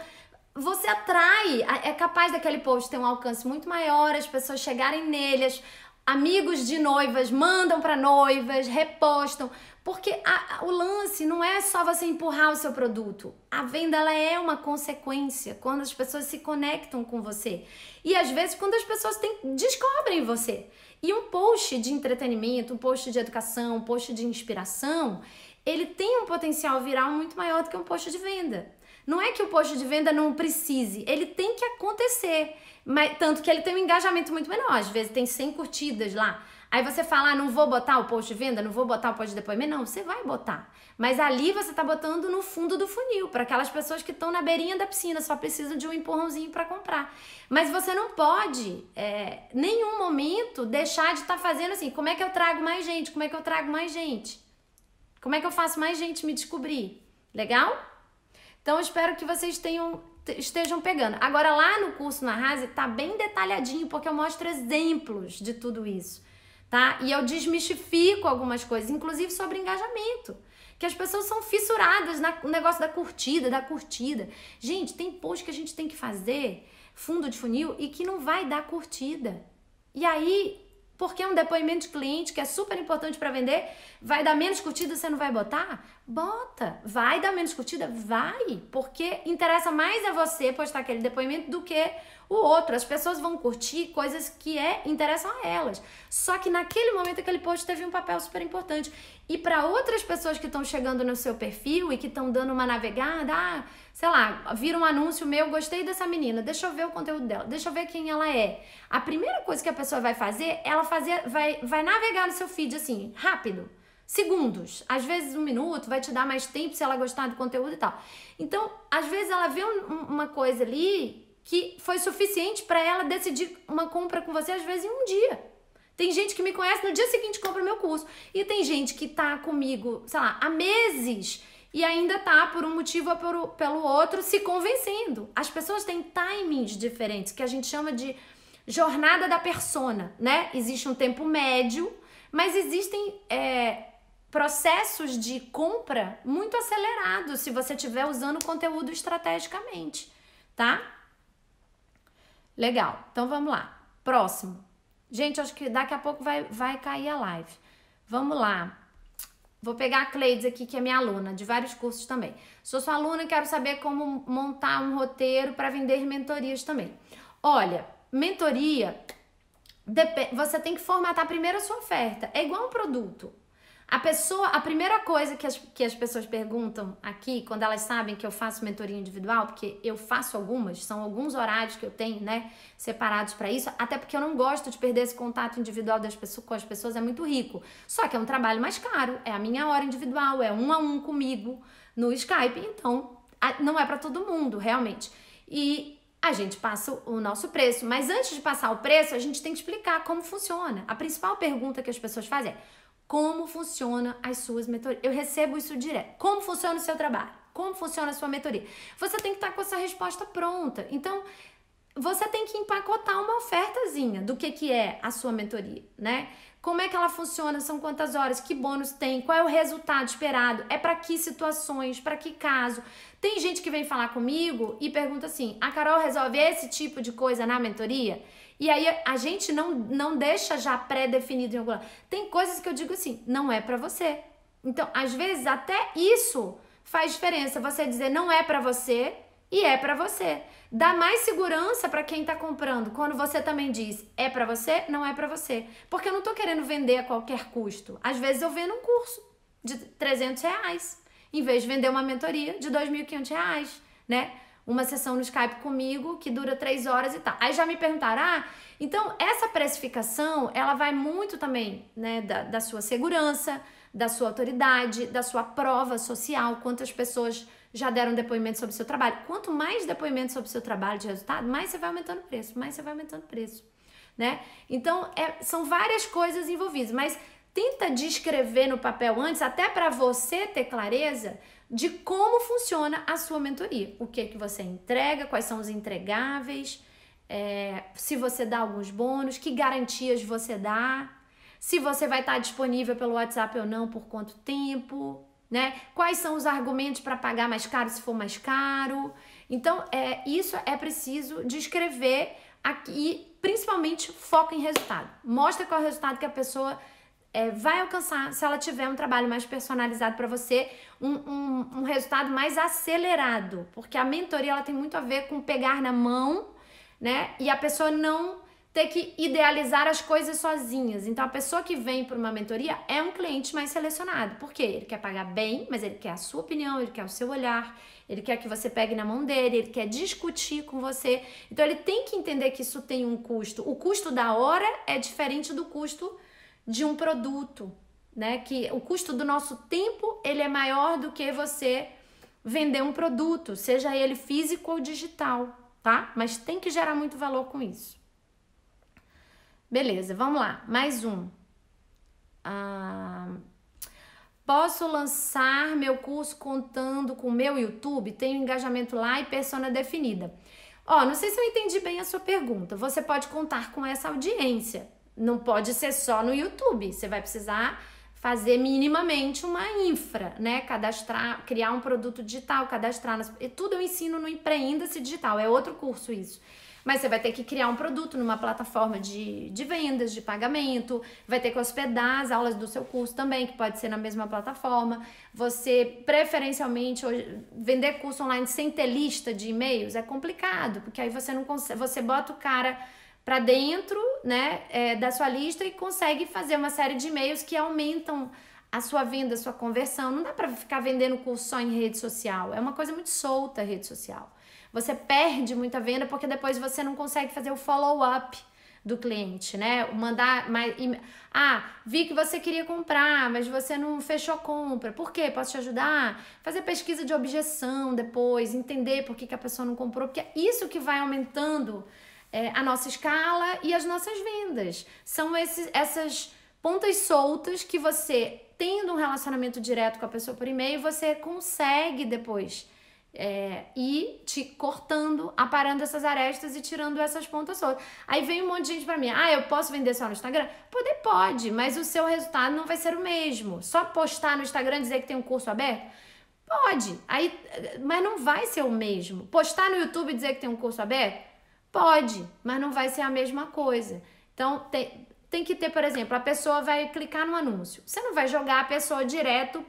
você atrai, é capaz daquele post ter um alcance muito maior, as pessoas chegarem nele, as, amigos de noivas mandam para noivas, repostam, porque a, a, o lance não é só você empurrar o seu produto. A venda ela é uma consequência quando as pessoas se conectam com você. E às vezes quando as pessoas tem, descobrem você. E um post de entretenimento, um post de educação, um post de inspiração, ele tem um potencial viral muito maior do que um post de venda. Não é que o post de venda não precise, ele tem que acontecer. Mas, tanto que ele tem um engajamento muito menor, às vezes tem 100 curtidas lá. Aí você fala, ah, não vou botar o post de venda, não vou botar o post de depoimento. Não, você vai botar. Mas ali você tá botando no fundo do funil, para aquelas pessoas que estão na beirinha da piscina, só precisam de um empurrãozinho para comprar. Mas você não pode, é, nenhum momento, deixar de estar tá fazendo assim: como é que eu trago mais gente? Como é que eu trago mais gente? Como é que eu faço mais gente me descobrir? Legal? Então, espero que vocês tenham estejam pegando. Agora, lá no curso na Rase, tá bem detalhadinho, porque eu mostro exemplos de tudo isso, tá? E eu desmistifico algumas coisas, inclusive sobre engajamento. Que as pessoas são fissuradas no negócio da curtida, da curtida. Gente, tem post que a gente tem que fazer, fundo de funil, e que não vai dar curtida. E aí, porque um depoimento de cliente que é super importante para vender vai dar menos curtida, você não vai botar? Bota. Vai dar menos curtida? Vai. Porque interessa mais a você postar aquele depoimento do que o outro. As pessoas vão curtir coisas que é, interessam a elas. Só que naquele momento aquele post teve um papel super importante. E para outras pessoas que estão chegando no seu perfil e que estão dando uma navegada, ah, sei lá, vira um anúncio meu, gostei dessa menina, deixa eu ver o conteúdo dela, deixa eu ver quem ela é. A primeira coisa que a pessoa vai fazer, ela fazer, vai, vai navegar no seu feed assim, rápido. Segundos, às vezes um minuto, vai te dar mais tempo se ela gostar do conteúdo e tal. Então, às vezes ela vê um, uma coisa ali que foi suficiente para ela decidir uma compra com você, às vezes em um dia. Tem gente que me conhece no dia seguinte compra meu curso. E tem gente que tá comigo, sei lá, há meses e ainda tá por um motivo ou por, pelo outro se convencendo. As pessoas têm timings diferentes, que a gente chama de jornada da persona, né? Existe um tempo médio, mas existem é, processos de compra muito acelerados se você estiver usando o conteúdo estrategicamente, tá? Legal, então vamos lá. Próximo. Gente, acho que daqui a pouco vai, vai cair a live. Vamos lá. Vou pegar a Cleides aqui, que é minha aluna, de vários cursos também. Sou sua aluna e quero saber como montar um roteiro para vender mentorias também. Olha, mentoria, você tem que formatar primeiro a sua oferta. É igual um produto. A pessoa, a primeira coisa que as, que as pessoas perguntam aqui, quando elas sabem que eu faço mentoria individual, porque eu faço algumas, são alguns horários que eu tenho, né, separados para isso, até porque eu não gosto de perder esse contato individual das pessoas, com as pessoas, é muito rico. Só que é um trabalho mais caro, é a minha hora individual, é um a um comigo no Skype, então não é para todo mundo, realmente. E a gente passa o nosso preço, mas antes de passar o preço, a gente tem que explicar como funciona. A principal pergunta que as pessoas fazem é: como funciona as suas mentorias. Eu recebo isso direto. Como funciona o seu trabalho? Como funciona a sua mentoria? Você tem que estar com essa resposta pronta. Então, você tem que empacotar uma ofertazinha do que, que é a sua mentoria, né? Como é que ela funciona? São quantas horas? Que bônus tem? Qual é o resultado esperado? É para que situações? Para que caso? Tem gente que vem falar comigo e pergunta assim: a Carol resolve esse tipo de coisa na mentoria? E aí a gente não, não deixa já pré-definido em algum lugar. Tem coisas que eu digo assim, não é para você. Então, às vezes até isso faz diferença. Você dizer não é para você e é para você. Dá mais segurança para quem tá comprando quando você também diz é para você, não é para você. Porque eu não tô querendo vender a qualquer custo. Às vezes eu vendo um curso de 300 reais, em vez de vender uma mentoria de 2.500 reais, né? uma sessão no Skype comigo que dura três horas e tal. Aí já me perguntaram, ah, então essa precificação ela vai muito também né, da, da sua segurança, da sua autoridade, da sua prova social, quantas pessoas já deram depoimento sobre o seu trabalho. Quanto mais depoimento sobre o seu trabalho de resultado, mais você vai aumentando o preço, mais você vai aumentando o preço, né? Então, é, são várias coisas envolvidas, mas tenta descrever no papel antes, até para você ter clareza de como funciona a sua mentoria. O que que você entrega, quais são os entregáveis, é, se você dá alguns bônus, que garantias você dá, se você vai estar disponível pelo WhatsApp ou não, por quanto tempo, né? Quais são os argumentos para pagar mais caro se for mais caro? Então, é, isso é preciso descrever aqui, principalmente foca em resultado. Mostra qual é o resultado que a pessoa é, vai alcançar se ela tiver um trabalho mais personalizado para você, um, um, um, resultado mais acelerado, porque a mentoria ela tem muito a ver com pegar na mão, né? E a pessoa não ter que idealizar as coisas sozinhas. Então a pessoa que vem para uma mentoria é um cliente mais selecionado, porque ele quer pagar bem, mas ele quer a sua opinião, ele quer o seu olhar, ele quer que você pegue na mão dele, ele quer discutir com você. Então ele tem que entender que isso tem um custo. O custo da hora é diferente do custo de um produto, né? Que o custo do nosso tempo ele é maior do que você vender um produto, seja ele físico ou digital, tá? Mas tem que gerar muito valor com isso. Beleza, vamos lá, mais um. Ah, posso lançar meu curso contando com o meu YouTube? Tenho engajamento lá e persona definida. Ó, oh, não sei se eu entendi bem a sua pergunta. Você pode contar com essa audiência, não pode ser só no YouTube. Você vai precisar fazer minimamente uma infra, né? Cadastrar, criar um produto digital, cadastrar. Nas... tudo eu ensino no Empreenda-se Digital, é outro curso isso. Mas você vai ter que criar um produto numa plataforma de, de vendas, de pagamento, vai ter que hospedar as aulas do seu curso também, que pode ser na mesma plataforma. Você, preferencialmente, vender curso online sem ter lista de e-mails é complicado, porque aí você não consegue, você bota o cara para dentro né, é, da sua lista e consegue fazer uma série de e-mails que aumentam a sua venda, a sua conversão. Não dá para ficar vendendo curso só em rede social. É uma coisa muito solta a rede social. Você perde muita venda porque depois você não consegue fazer o follow-up do cliente, né? Mandar mais. Ah, vi que você queria comprar, mas você não fechou a compra. Por quê? Posso te ajudar? Fazer pesquisa de objeção depois, entender por que, que a pessoa não comprou, porque é isso que vai aumentando é, a nossa escala e as nossas vendas. São esses, essas pontas soltas que você, tendo um relacionamento direto com a pessoa por e-mail, você consegue depois é, ir te cortando, aparando essas arestas e tirando essas pontas soltas. Aí vem um monte de gente pra mim, ah, eu posso vender só no Instagram? Poder pode, mas o seu resultado não vai ser o mesmo. Só postar no Instagram dizer que tem um curso aberto? Pode, aí, mas não vai ser o mesmo. Postar no YouTube e dizer que tem um curso aberto? Pode, mas não vai ser a mesma coisa. Então, tem, tem que ter, por exemplo, a pessoa vai clicar no anúncio. Você não vai jogar a pessoa direto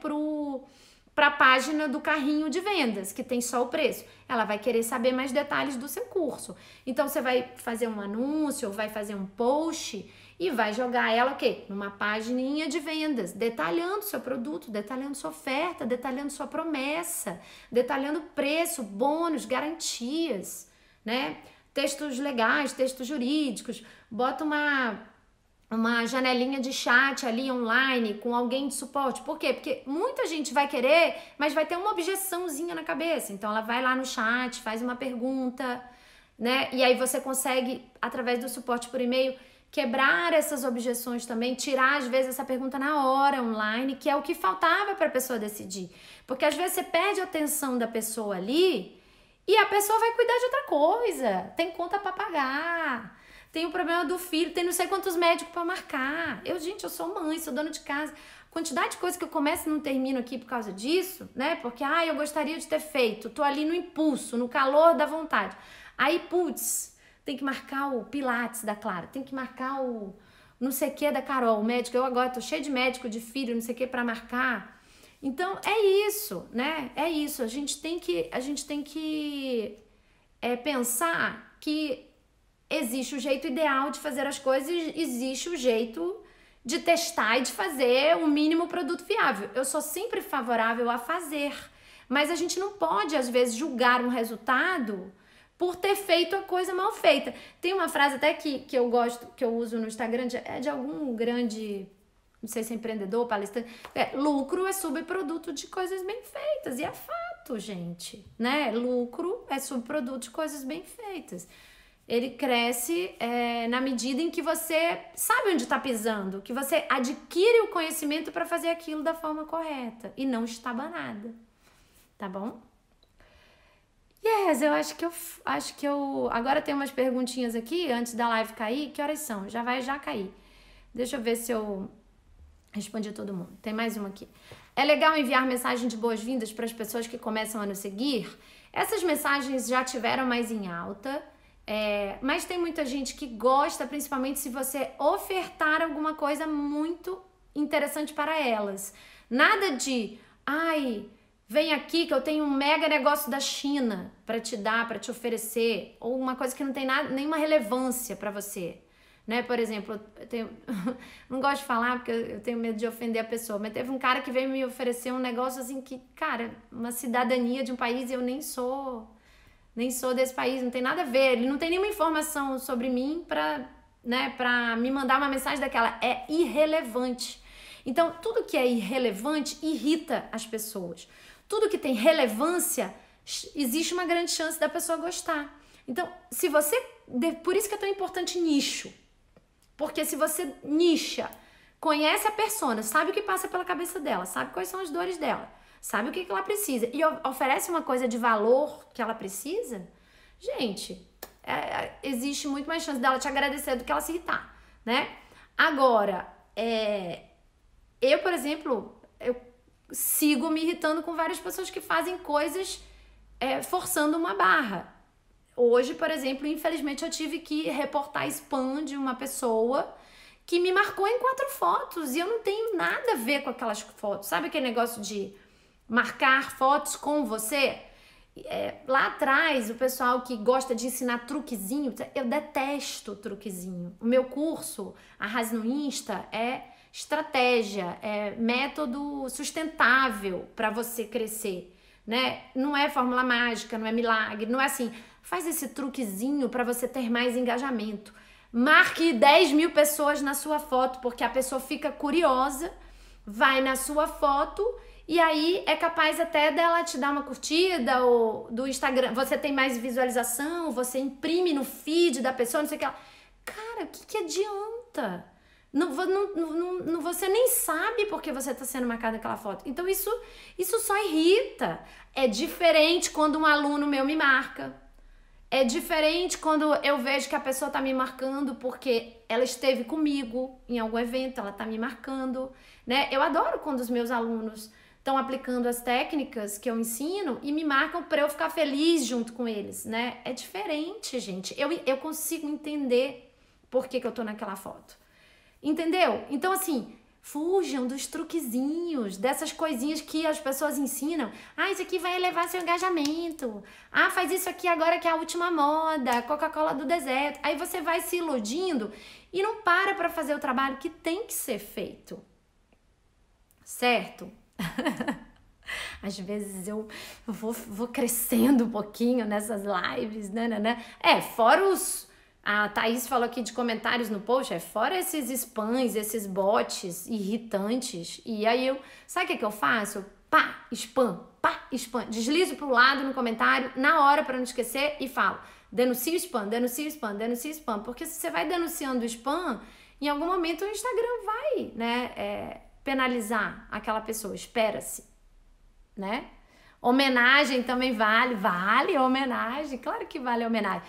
para a página do carrinho de vendas, que tem só o preço. Ela vai querer saber mais detalhes do seu curso. Então, você vai fazer um anúncio, vai fazer um post e vai jogar ela o quê? Numa página de vendas, detalhando seu produto, detalhando sua oferta, detalhando sua promessa, detalhando preço, bônus, garantias, né? textos legais, textos jurídicos, bota uma uma janelinha de chat ali online com alguém de suporte. Por quê? Porque muita gente vai querer, mas vai ter uma objeçãozinha na cabeça. Então ela vai lá no chat, faz uma pergunta, né? E aí você consegue através do suporte por e-mail quebrar essas objeções também, tirar às vezes essa pergunta na hora online, que é o que faltava para a pessoa decidir. Porque às vezes você perde a atenção da pessoa ali, e a pessoa vai cuidar de outra coisa. Tem conta para pagar. Tem o problema do filho, tem não sei quantos médicos para marcar. Eu, gente, eu sou mãe, sou dona de casa. Quantidade de coisa que eu começo e não termino aqui por causa disso, né? Porque, ah, eu gostaria de ter feito. Tô ali no impulso, no calor da vontade. Aí, putz, tem que marcar o Pilates da Clara, tem que marcar o não sei o que da Carol, o médico. Eu agora tô cheio de médico, de filho, não sei o que para marcar. Então é isso, né? É isso. A gente tem que, a gente tem que é, pensar que existe o jeito ideal de fazer as coisas, existe o jeito de testar e de fazer o mínimo produto viável. Eu sou sempre favorável a fazer, mas a gente não pode às vezes julgar um resultado por ter feito a coisa mal feita. Tem uma frase até que, que eu gosto, que eu uso no Instagram, de, é de algum grande não sei se é empreendedor, palestrante. É, lucro é subproduto de coisas bem feitas, e é fato, gente, né? Lucro é subproduto de coisas bem feitas. Ele cresce é, na medida em que você sabe onde está pisando, que você adquire o conhecimento para fazer aquilo da forma correta e não estabanada, tá bom? Yes, eu acho que eu acho que eu agora tem umas perguntinhas aqui antes da live cair. Que horas são? Já vai já cair. Deixa eu ver se eu Respondi a todo mundo. Tem mais uma aqui. É legal enviar mensagem de boas-vindas para as pessoas que começam a nos seguir? Essas mensagens já tiveram mais em alta, é, mas tem muita gente que gosta, principalmente se você ofertar alguma coisa muito interessante para elas. Nada de, ai, vem aqui que eu tenho um mega negócio da China para te dar, para te oferecer, ou uma coisa que não tem nada, nenhuma relevância para você. Né? Por exemplo, eu tenho... não gosto de falar porque eu tenho medo de ofender a pessoa, mas teve um cara que veio me oferecer um negócio assim que, cara, uma cidadania de um país e eu nem sou, nem sou desse país, não tem nada a ver, ele não tem nenhuma informação sobre mim para, né, para me mandar uma mensagem daquela, é irrelevante. Então, tudo que é irrelevante irrita as pessoas. Tudo que tem relevância, existe uma grande chance da pessoa gostar. Então, se você. Por isso que é tão importante nicho. Porque se você nicha, conhece a persona, sabe o que passa pela cabeça dela, sabe quais são as dores dela, sabe o que, que ela precisa e oferece uma coisa de valor que ela precisa, gente, é, é, existe muito mais chance dela te agradecer do que ela se irritar, né? Agora, é, eu, por exemplo, eu sigo me irritando com várias pessoas que fazem coisas é, forçando uma barra. Hoje, por exemplo, infelizmente eu tive que reportar spam de uma pessoa que me marcou em quatro fotos e eu não tenho nada a ver com aquelas fotos. Sabe aquele negócio de marcar fotos com você? É, lá atrás, o pessoal que gosta de ensinar truquezinho, eu detesto truquezinho. O meu curso, Arrase no Insta, é estratégia, é método sustentável para você crescer, né? Não é fórmula mágica, não é milagre, não é assim, Faz esse truquezinho para você ter mais engajamento. Marque 10 mil pessoas na sua foto, porque a pessoa fica curiosa, vai na sua foto e aí é capaz até dela te dar uma curtida ou do Instagram. Você tem mais visualização, você imprime no feed da pessoa, não sei o que. Ela... Cara, o que, que adianta? Não, não, não, não, você nem sabe porque você está sendo marcado aquela foto. Então isso, isso só irrita. É diferente quando um aluno meu me marca. É diferente quando eu vejo que a pessoa tá me marcando porque ela esteve comigo em algum evento, ela tá me marcando, né? Eu adoro quando os meus alunos estão aplicando as técnicas que eu ensino e me marcam para eu ficar feliz junto com eles, né? É diferente, gente. Eu, eu consigo entender por que, que eu tô naquela foto. Entendeu? Então, assim, Fujam dos truquezinhos, dessas coisinhas que as pessoas ensinam. Ah, isso aqui vai elevar seu engajamento. Ah, faz isso aqui agora que é a última moda, Coca-Cola do deserto. Aí você vai se iludindo e não para para fazer o trabalho que tem que ser feito. Certo? Às vezes eu vou, vou crescendo um pouquinho nessas lives, né, né, né? É, fora os a Thaís falou aqui de comentários no post, é fora esses spams, esses bots irritantes. E aí eu, sabe o que, que eu faço? Pá, spam, pá, spam. Deslizo pro lado no comentário, na hora para não esquecer e falo: denuncia o spam, denuncia o spam, denuncia o spam. Porque se você vai denunciando o spam, em algum momento o Instagram vai, né, é, penalizar aquela pessoa, espera-se, né? Homenagem também vale, vale homenagem, claro que vale homenagem.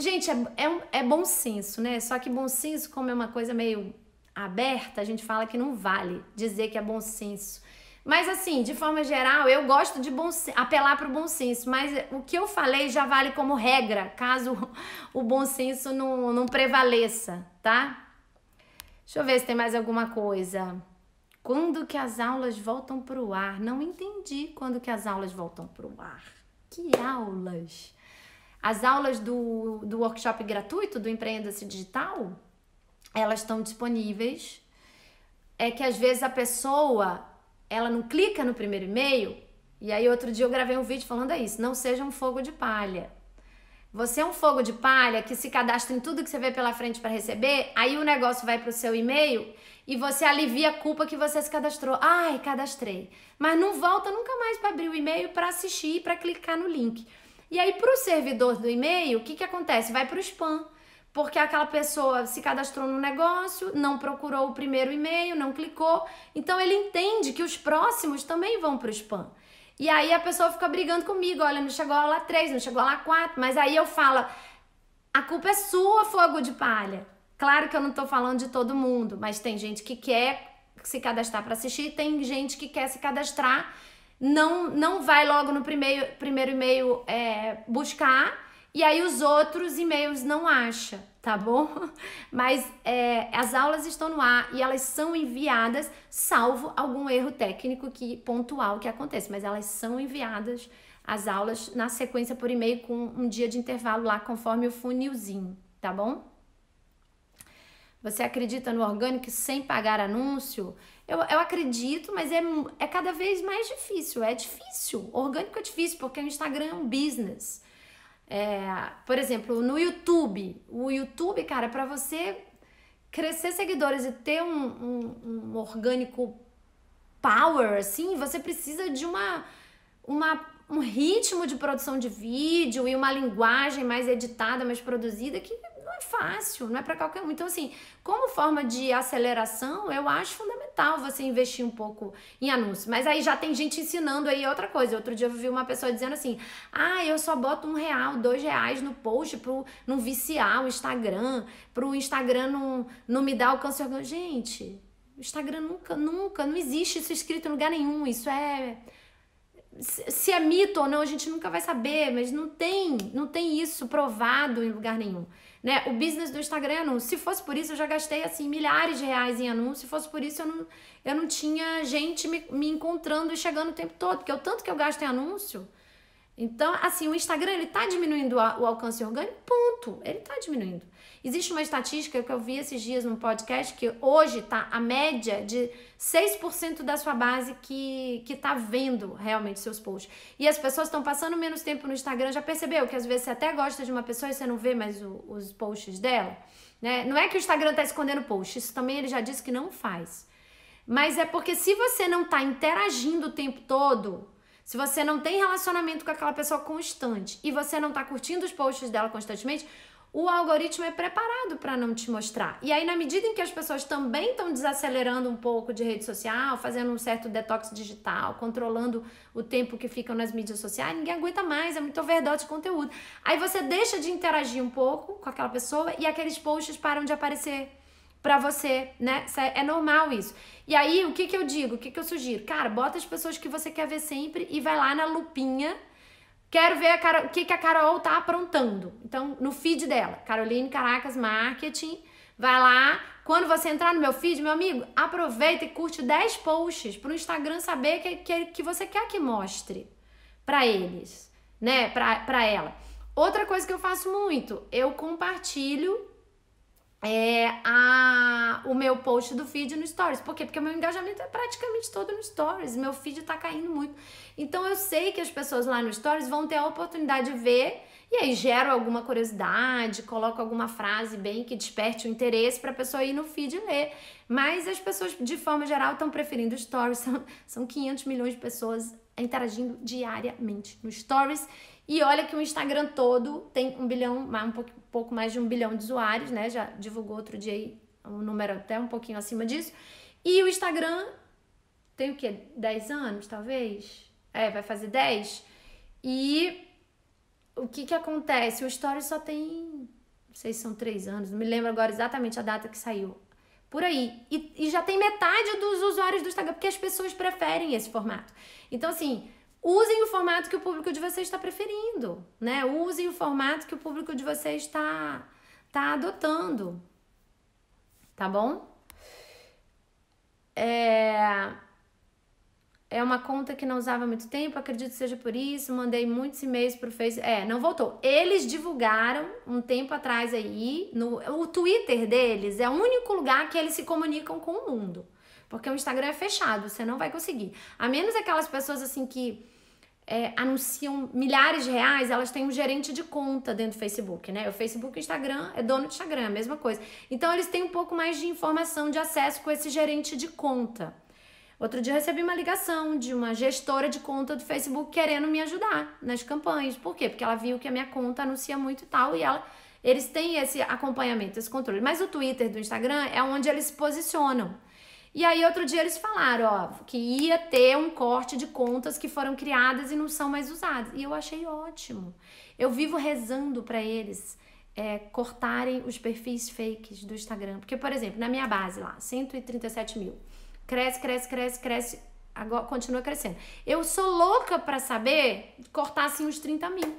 Gente, é, é, é bom senso, né? Só que bom senso, como é uma coisa meio aberta, a gente fala que não vale dizer que é bom senso. Mas assim, de forma geral, eu gosto de bom, apelar para o bom senso, mas o que eu falei já vale como regra, caso o bom senso não, não prevaleça, tá? Deixa eu ver se tem mais alguma coisa. Quando que as aulas voltam para o ar? Não entendi quando que as aulas voltam para o ar. Que aulas? As aulas do, do workshop gratuito do Empreenda-se Digital, elas estão disponíveis. É que às vezes a pessoa, ela não clica no primeiro e-mail, e aí outro dia eu gravei um vídeo falando é isso, não seja um fogo de palha. Você é um fogo de palha que se cadastra em tudo que você vê pela frente para receber, aí o negócio vai para o seu e-mail e você alivia a culpa que você se cadastrou. Ai, cadastrei. Mas não volta nunca mais para abrir o e-mail, para assistir, para clicar no link. E aí, para o servidor do e-mail, o que, que acontece? Vai para o spam. Porque aquela pessoa se cadastrou no negócio, não procurou o primeiro e-mail, não clicou. Então, ele entende que os próximos também vão para o spam. E aí, a pessoa fica brigando comigo: olha, não chegou a aula 3, não chegou a aula 4. Mas aí eu falo: a culpa é sua, fogo de palha. Claro que eu não estou falando de todo mundo, mas tem gente que quer se cadastrar para assistir, tem gente que quer se cadastrar não, não vai logo no primeiro, primeiro e-mail é, buscar e aí os outros e-mails não acha, tá bom? Mas é, as aulas estão no ar e elas são enviadas, salvo algum erro técnico que pontual que acontece, mas elas são enviadas as aulas na sequência por e-mail com um dia de intervalo lá conforme o funilzinho, tá bom? Você acredita no orgânico sem pagar anúncio? Eu, eu acredito, mas é, é cada vez mais difícil. É difícil. Orgânico é difícil, porque o Instagram é um business. É, por exemplo, no YouTube. O YouTube, cara, para você crescer seguidores e ter um, um, um orgânico power, assim, você precisa de uma, uma, um ritmo de produção de vídeo e uma linguagem mais editada, mais produzida, que não é fácil, não é para qualquer um. Então, assim, como forma de aceleração, eu acho fundamental você investir um pouco em anúncios. Mas aí já tem gente ensinando aí outra coisa. Outro dia eu vi uma pessoa dizendo assim: ah, eu só boto um real, dois reais no post pro não viciar o Instagram, pro Instagram não, não me dar alcance orgânico. Gente, o Instagram nunca, nunca, não existe isso escrito em lugar nenhum. Isso é se é mito ou não, a gente nunca vai saber, mas não tem, não tem isso provado em lugar nenhum. Né? O business do Instagram é anúncio. Se fosse por isso, eu já gastei assim milhares de reais em anúncio. Se fosse por isso, eu não, eu não tinha gente me, me encontrando e chegando o tempo todo, porque o tanto que eu gasto em anúncio. Então, assim, o Instagram ele tá diminuindo o alcance orgânico, ponto. Ele tá diminuindo. Existe uma estatística que eu vi esses dias no podcast que hoje tá a média de 6% da sua base que, que tá vendo realmente seus posts. E as pessoas estão passando menos tempo no Instagram. Já percebeu que às vezes você até gosta de uma pessoa e você não vê mais o, os posts dela? Né? Não é que o Instagram tá escondendo posts, isso também ele já disse que não faz. Mas é porque se você não tá interagindo o tempo todo, se você não tem relacionamento com aquela pessoa constante e você não está curtindo os posts dela constantemente, o algoritmo é preparado para não te mostrar. E aí, na medida em que as pessoas também estão desacelerando um pouco de rede social, fazendo um certo detox digital, controlando o tempo que ficam nas mídias sociais, ninguém aguenta mais, é muito overdose de conteúdo. Aí você deixa de interagir um pouco com aquela pessoa e aqueles posts param de aparecer para você, né? É normal isso. E aí, o que, que eu digo? O que, que eu sugiro? Cara, bota as pessoas que você quer ver sempre e vai lá na lupinha Quero ver o que, que a Carol tá aprontando. Então, no feed dela, Caroline Caracas Marketing, vai lá. Quando você entrar no meu feed, meu amigo, aproveita e curte 10 posts para o Instagram saber que, que, que você quer que mostre para eles, né? Para ela. Outra coisa que eu faço muito, eu compartilho é, a, o meu post do feed no Stories. Por quê? Porque o meu engajamento é praticamente todo no Stories. Meu feed tá caindo muito. Então eu sei que as pessoas lá no Stories vão ter a oportunidade de ver e aí gero alguma curiosidade, coloco alguma frase bem que desperte o interesse para a pessoa ir no feed e ler. Mas as pessoas, de forma geral, estão preferindo Stories. São, são 500 milhões de pessoas interagindo diariamente no Stories. E olha que o Instagram todo tem um bilhão, um pouco, pouco mais de um bilhão de usuários, né? Já divulgou outro dia aí um número até um pouquinho acima disso. E o Instagram tem o quê? 10 anos, talvez? É, vai fazer 10. E o que que acontece? O Stories só tem, não sei se são 3 anos, não me lembro agora exatamente a data que saiu. Por aí. E, e já tem metade dos usuários do Instagram, porque as pessoas preferem esse formato. Então, assim, Usem o formato que o público de vocês está preferindo, né? Usem o formato que o público de vocês está tá adotando, tá bom? É... é uma conta que não usava há muito tempo, acredito que seja por isso. Mandei muitos e-mails para o Facebook. É, não voltou. Eles divulgaram um tempo atrás aí. No... O Twitter deles é o único lugar que eles se comunicam com o mundo. Porque o Instagram é fechado, você não vai conseguir. A menos aquelas pessoas assim que é, anunciam milhares de reais, elas têm um gerente de conta dentro do Facebook, né? O Facebook e o Instagram é dono do Instagram, é a mesma coisa. Então eles têm um pouco mais de informação de acesso com esse gerente de conta. Outro dia recebi uma ligação de uma gestora de conta do Facebook querendo me ajudar nas campanhas. Por quê? Porque ela viu que a minha conta anuncia muito e tal e ela eles têm esse acompanhamento, esse controle. Mas o Twitter do Instagram é onde eles se posicionam. E aí outro dia eles falaram, ó, que ia ter um corte de contas que foram criadas e não são mais usadas. E eu achei ótimo. Eu vivo rezando para eles é, cortarem os perfis fakes do Instagram. Porque, por exemplo, na minha base lá, 137 mil. Cresce, cresce, cresce, cresce. Agora continua crescendo. Eu sou louca para saber cortar assim uns 30 mil.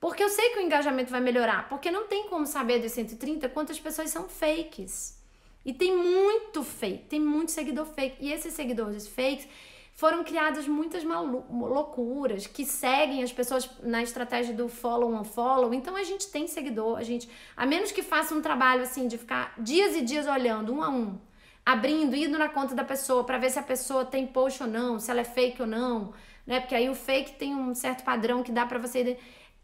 Porque eu sei que o engajamento vai melhorar. Porque não tem como saber dos 130 quantas pessoas são fakes. E tem muito fake, tem muito seguidor fake. E esses seguidores fakes foram criadas muitas loucuras que seguem as pessoas na estratégia do follow on follow. Então a gente tem seguidor, a gente, a menos que faça um trabalho assim de ficar dias e dias olhando um a um, abrindo, indo na conta da pessoa para ver se a pessoa tem post ou não, se ela é fake ou não, né? Porque aí o fake tem um certo padrão que dá para você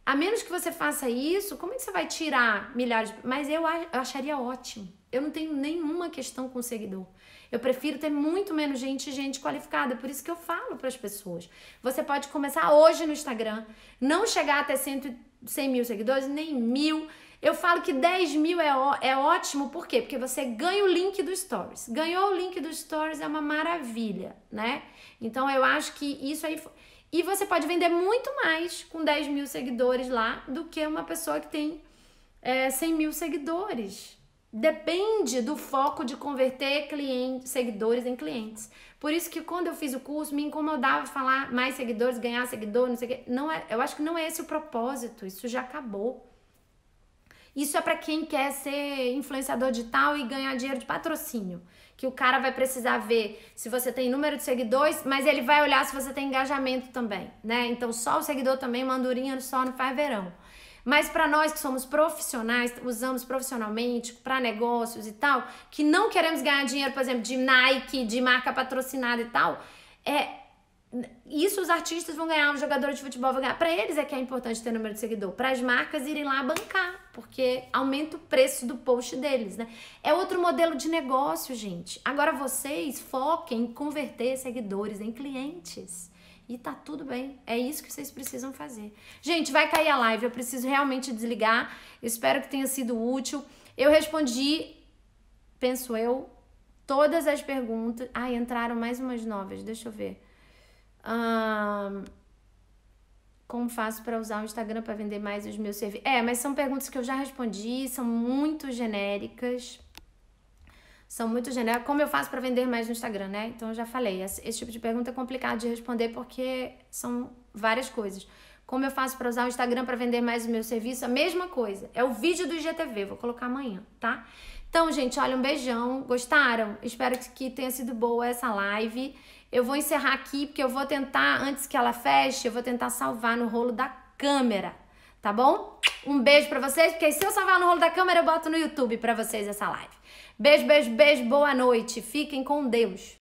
a menos que você faça isso, como é que você vai tirar milhares? Mas eu acharia ótimo. Eu não tenho nenhuma questão com seguidor. Eu prefiro ter muito menos gente, gente qualificada. Por isso que eu falo para as pessoas. Você pode começar hoje no Instagram, não chegar até 100, 100 mil seguidores, nem mil. Eu falo que 10 mil é, ó, é ótimo, por quê? Porque você ganha o link do Stories. Ganhou o link do Stories é uma maravilha, né? Então eu acho que isso aí. Foi... E você pode vender muito mais com 10 mil seguidores lá do que uma pessoa que tem é, eh, 100 mil seguidores. Depende do foco de converter clientes, seguidores em clientes. Por isso que quando eu fiz o curso, me incomodava falar mais seguidores, ganhar seguidor, não sei o quê. Não é, eu acho que não é esse o propósito, isso já acabou. Isso é para quem quer ser influenciador digital e ganhar dinheiro de patrocínio. Que o cara vai precisar ver se você tem número de seguidores, mas ele vai olhar se você tem engajamento também, né? Então só o seguidor também, mandurinha só não faz verão. Mas para nós que somos profissionais, usamos profissionalmente para negócios e tal, que não queremos ganhar dinheiro, por exemplo, de Nike, de marca patrocinada e tal, é isso os artistas vão ganhar, os jogadores de futebol vão ganhar. Para eles é que é importante ter número de seguidor, para as marcas irem lá bancar, porque aumenta o preço do post deles, né? É outro modelo de negócio, gente. Agora vocês foquem em converter seguidores em clientes. E tá tudo bem. É isso que vocês precisam fazer. Gente, vai cair a live. Eu preciso realmente desligar. Espero que tenha sido útil. Eu respondi, penso eu, todas as perguntas. Ai, entraram mais umas novas. Deixa eu ver. como faço para usar o Instagram para vender mais os meus serviços? É, mas são perguntas que eu já respondi, são muito genéricas são muito genéricos. Como eu faço para vender mais no Instagram, né? Então eu já falei, esse tipo de pergunta é complicado de responder porque são várias coisas. Como eu faço para usar o Instagram para vender mais o meu serviço? A mesma coisa. É o vídeo do IGTV, vou colocar amanhã, tá? Então, gente, olha, um beijão. Gostaram? Espero que tenha sido boa essa live. Eu vou encerrar aqui porque eu vou tentar, antes que ela feche, eu vou tentar salvar no rolo da câmera, tá bom? Um beijo para vocês, porque se eu salvar no rolo da câmera, eu boto no YouTube para vocês essa live. Beijo, beijo, beijo, boa noite. Fiquem com Deus.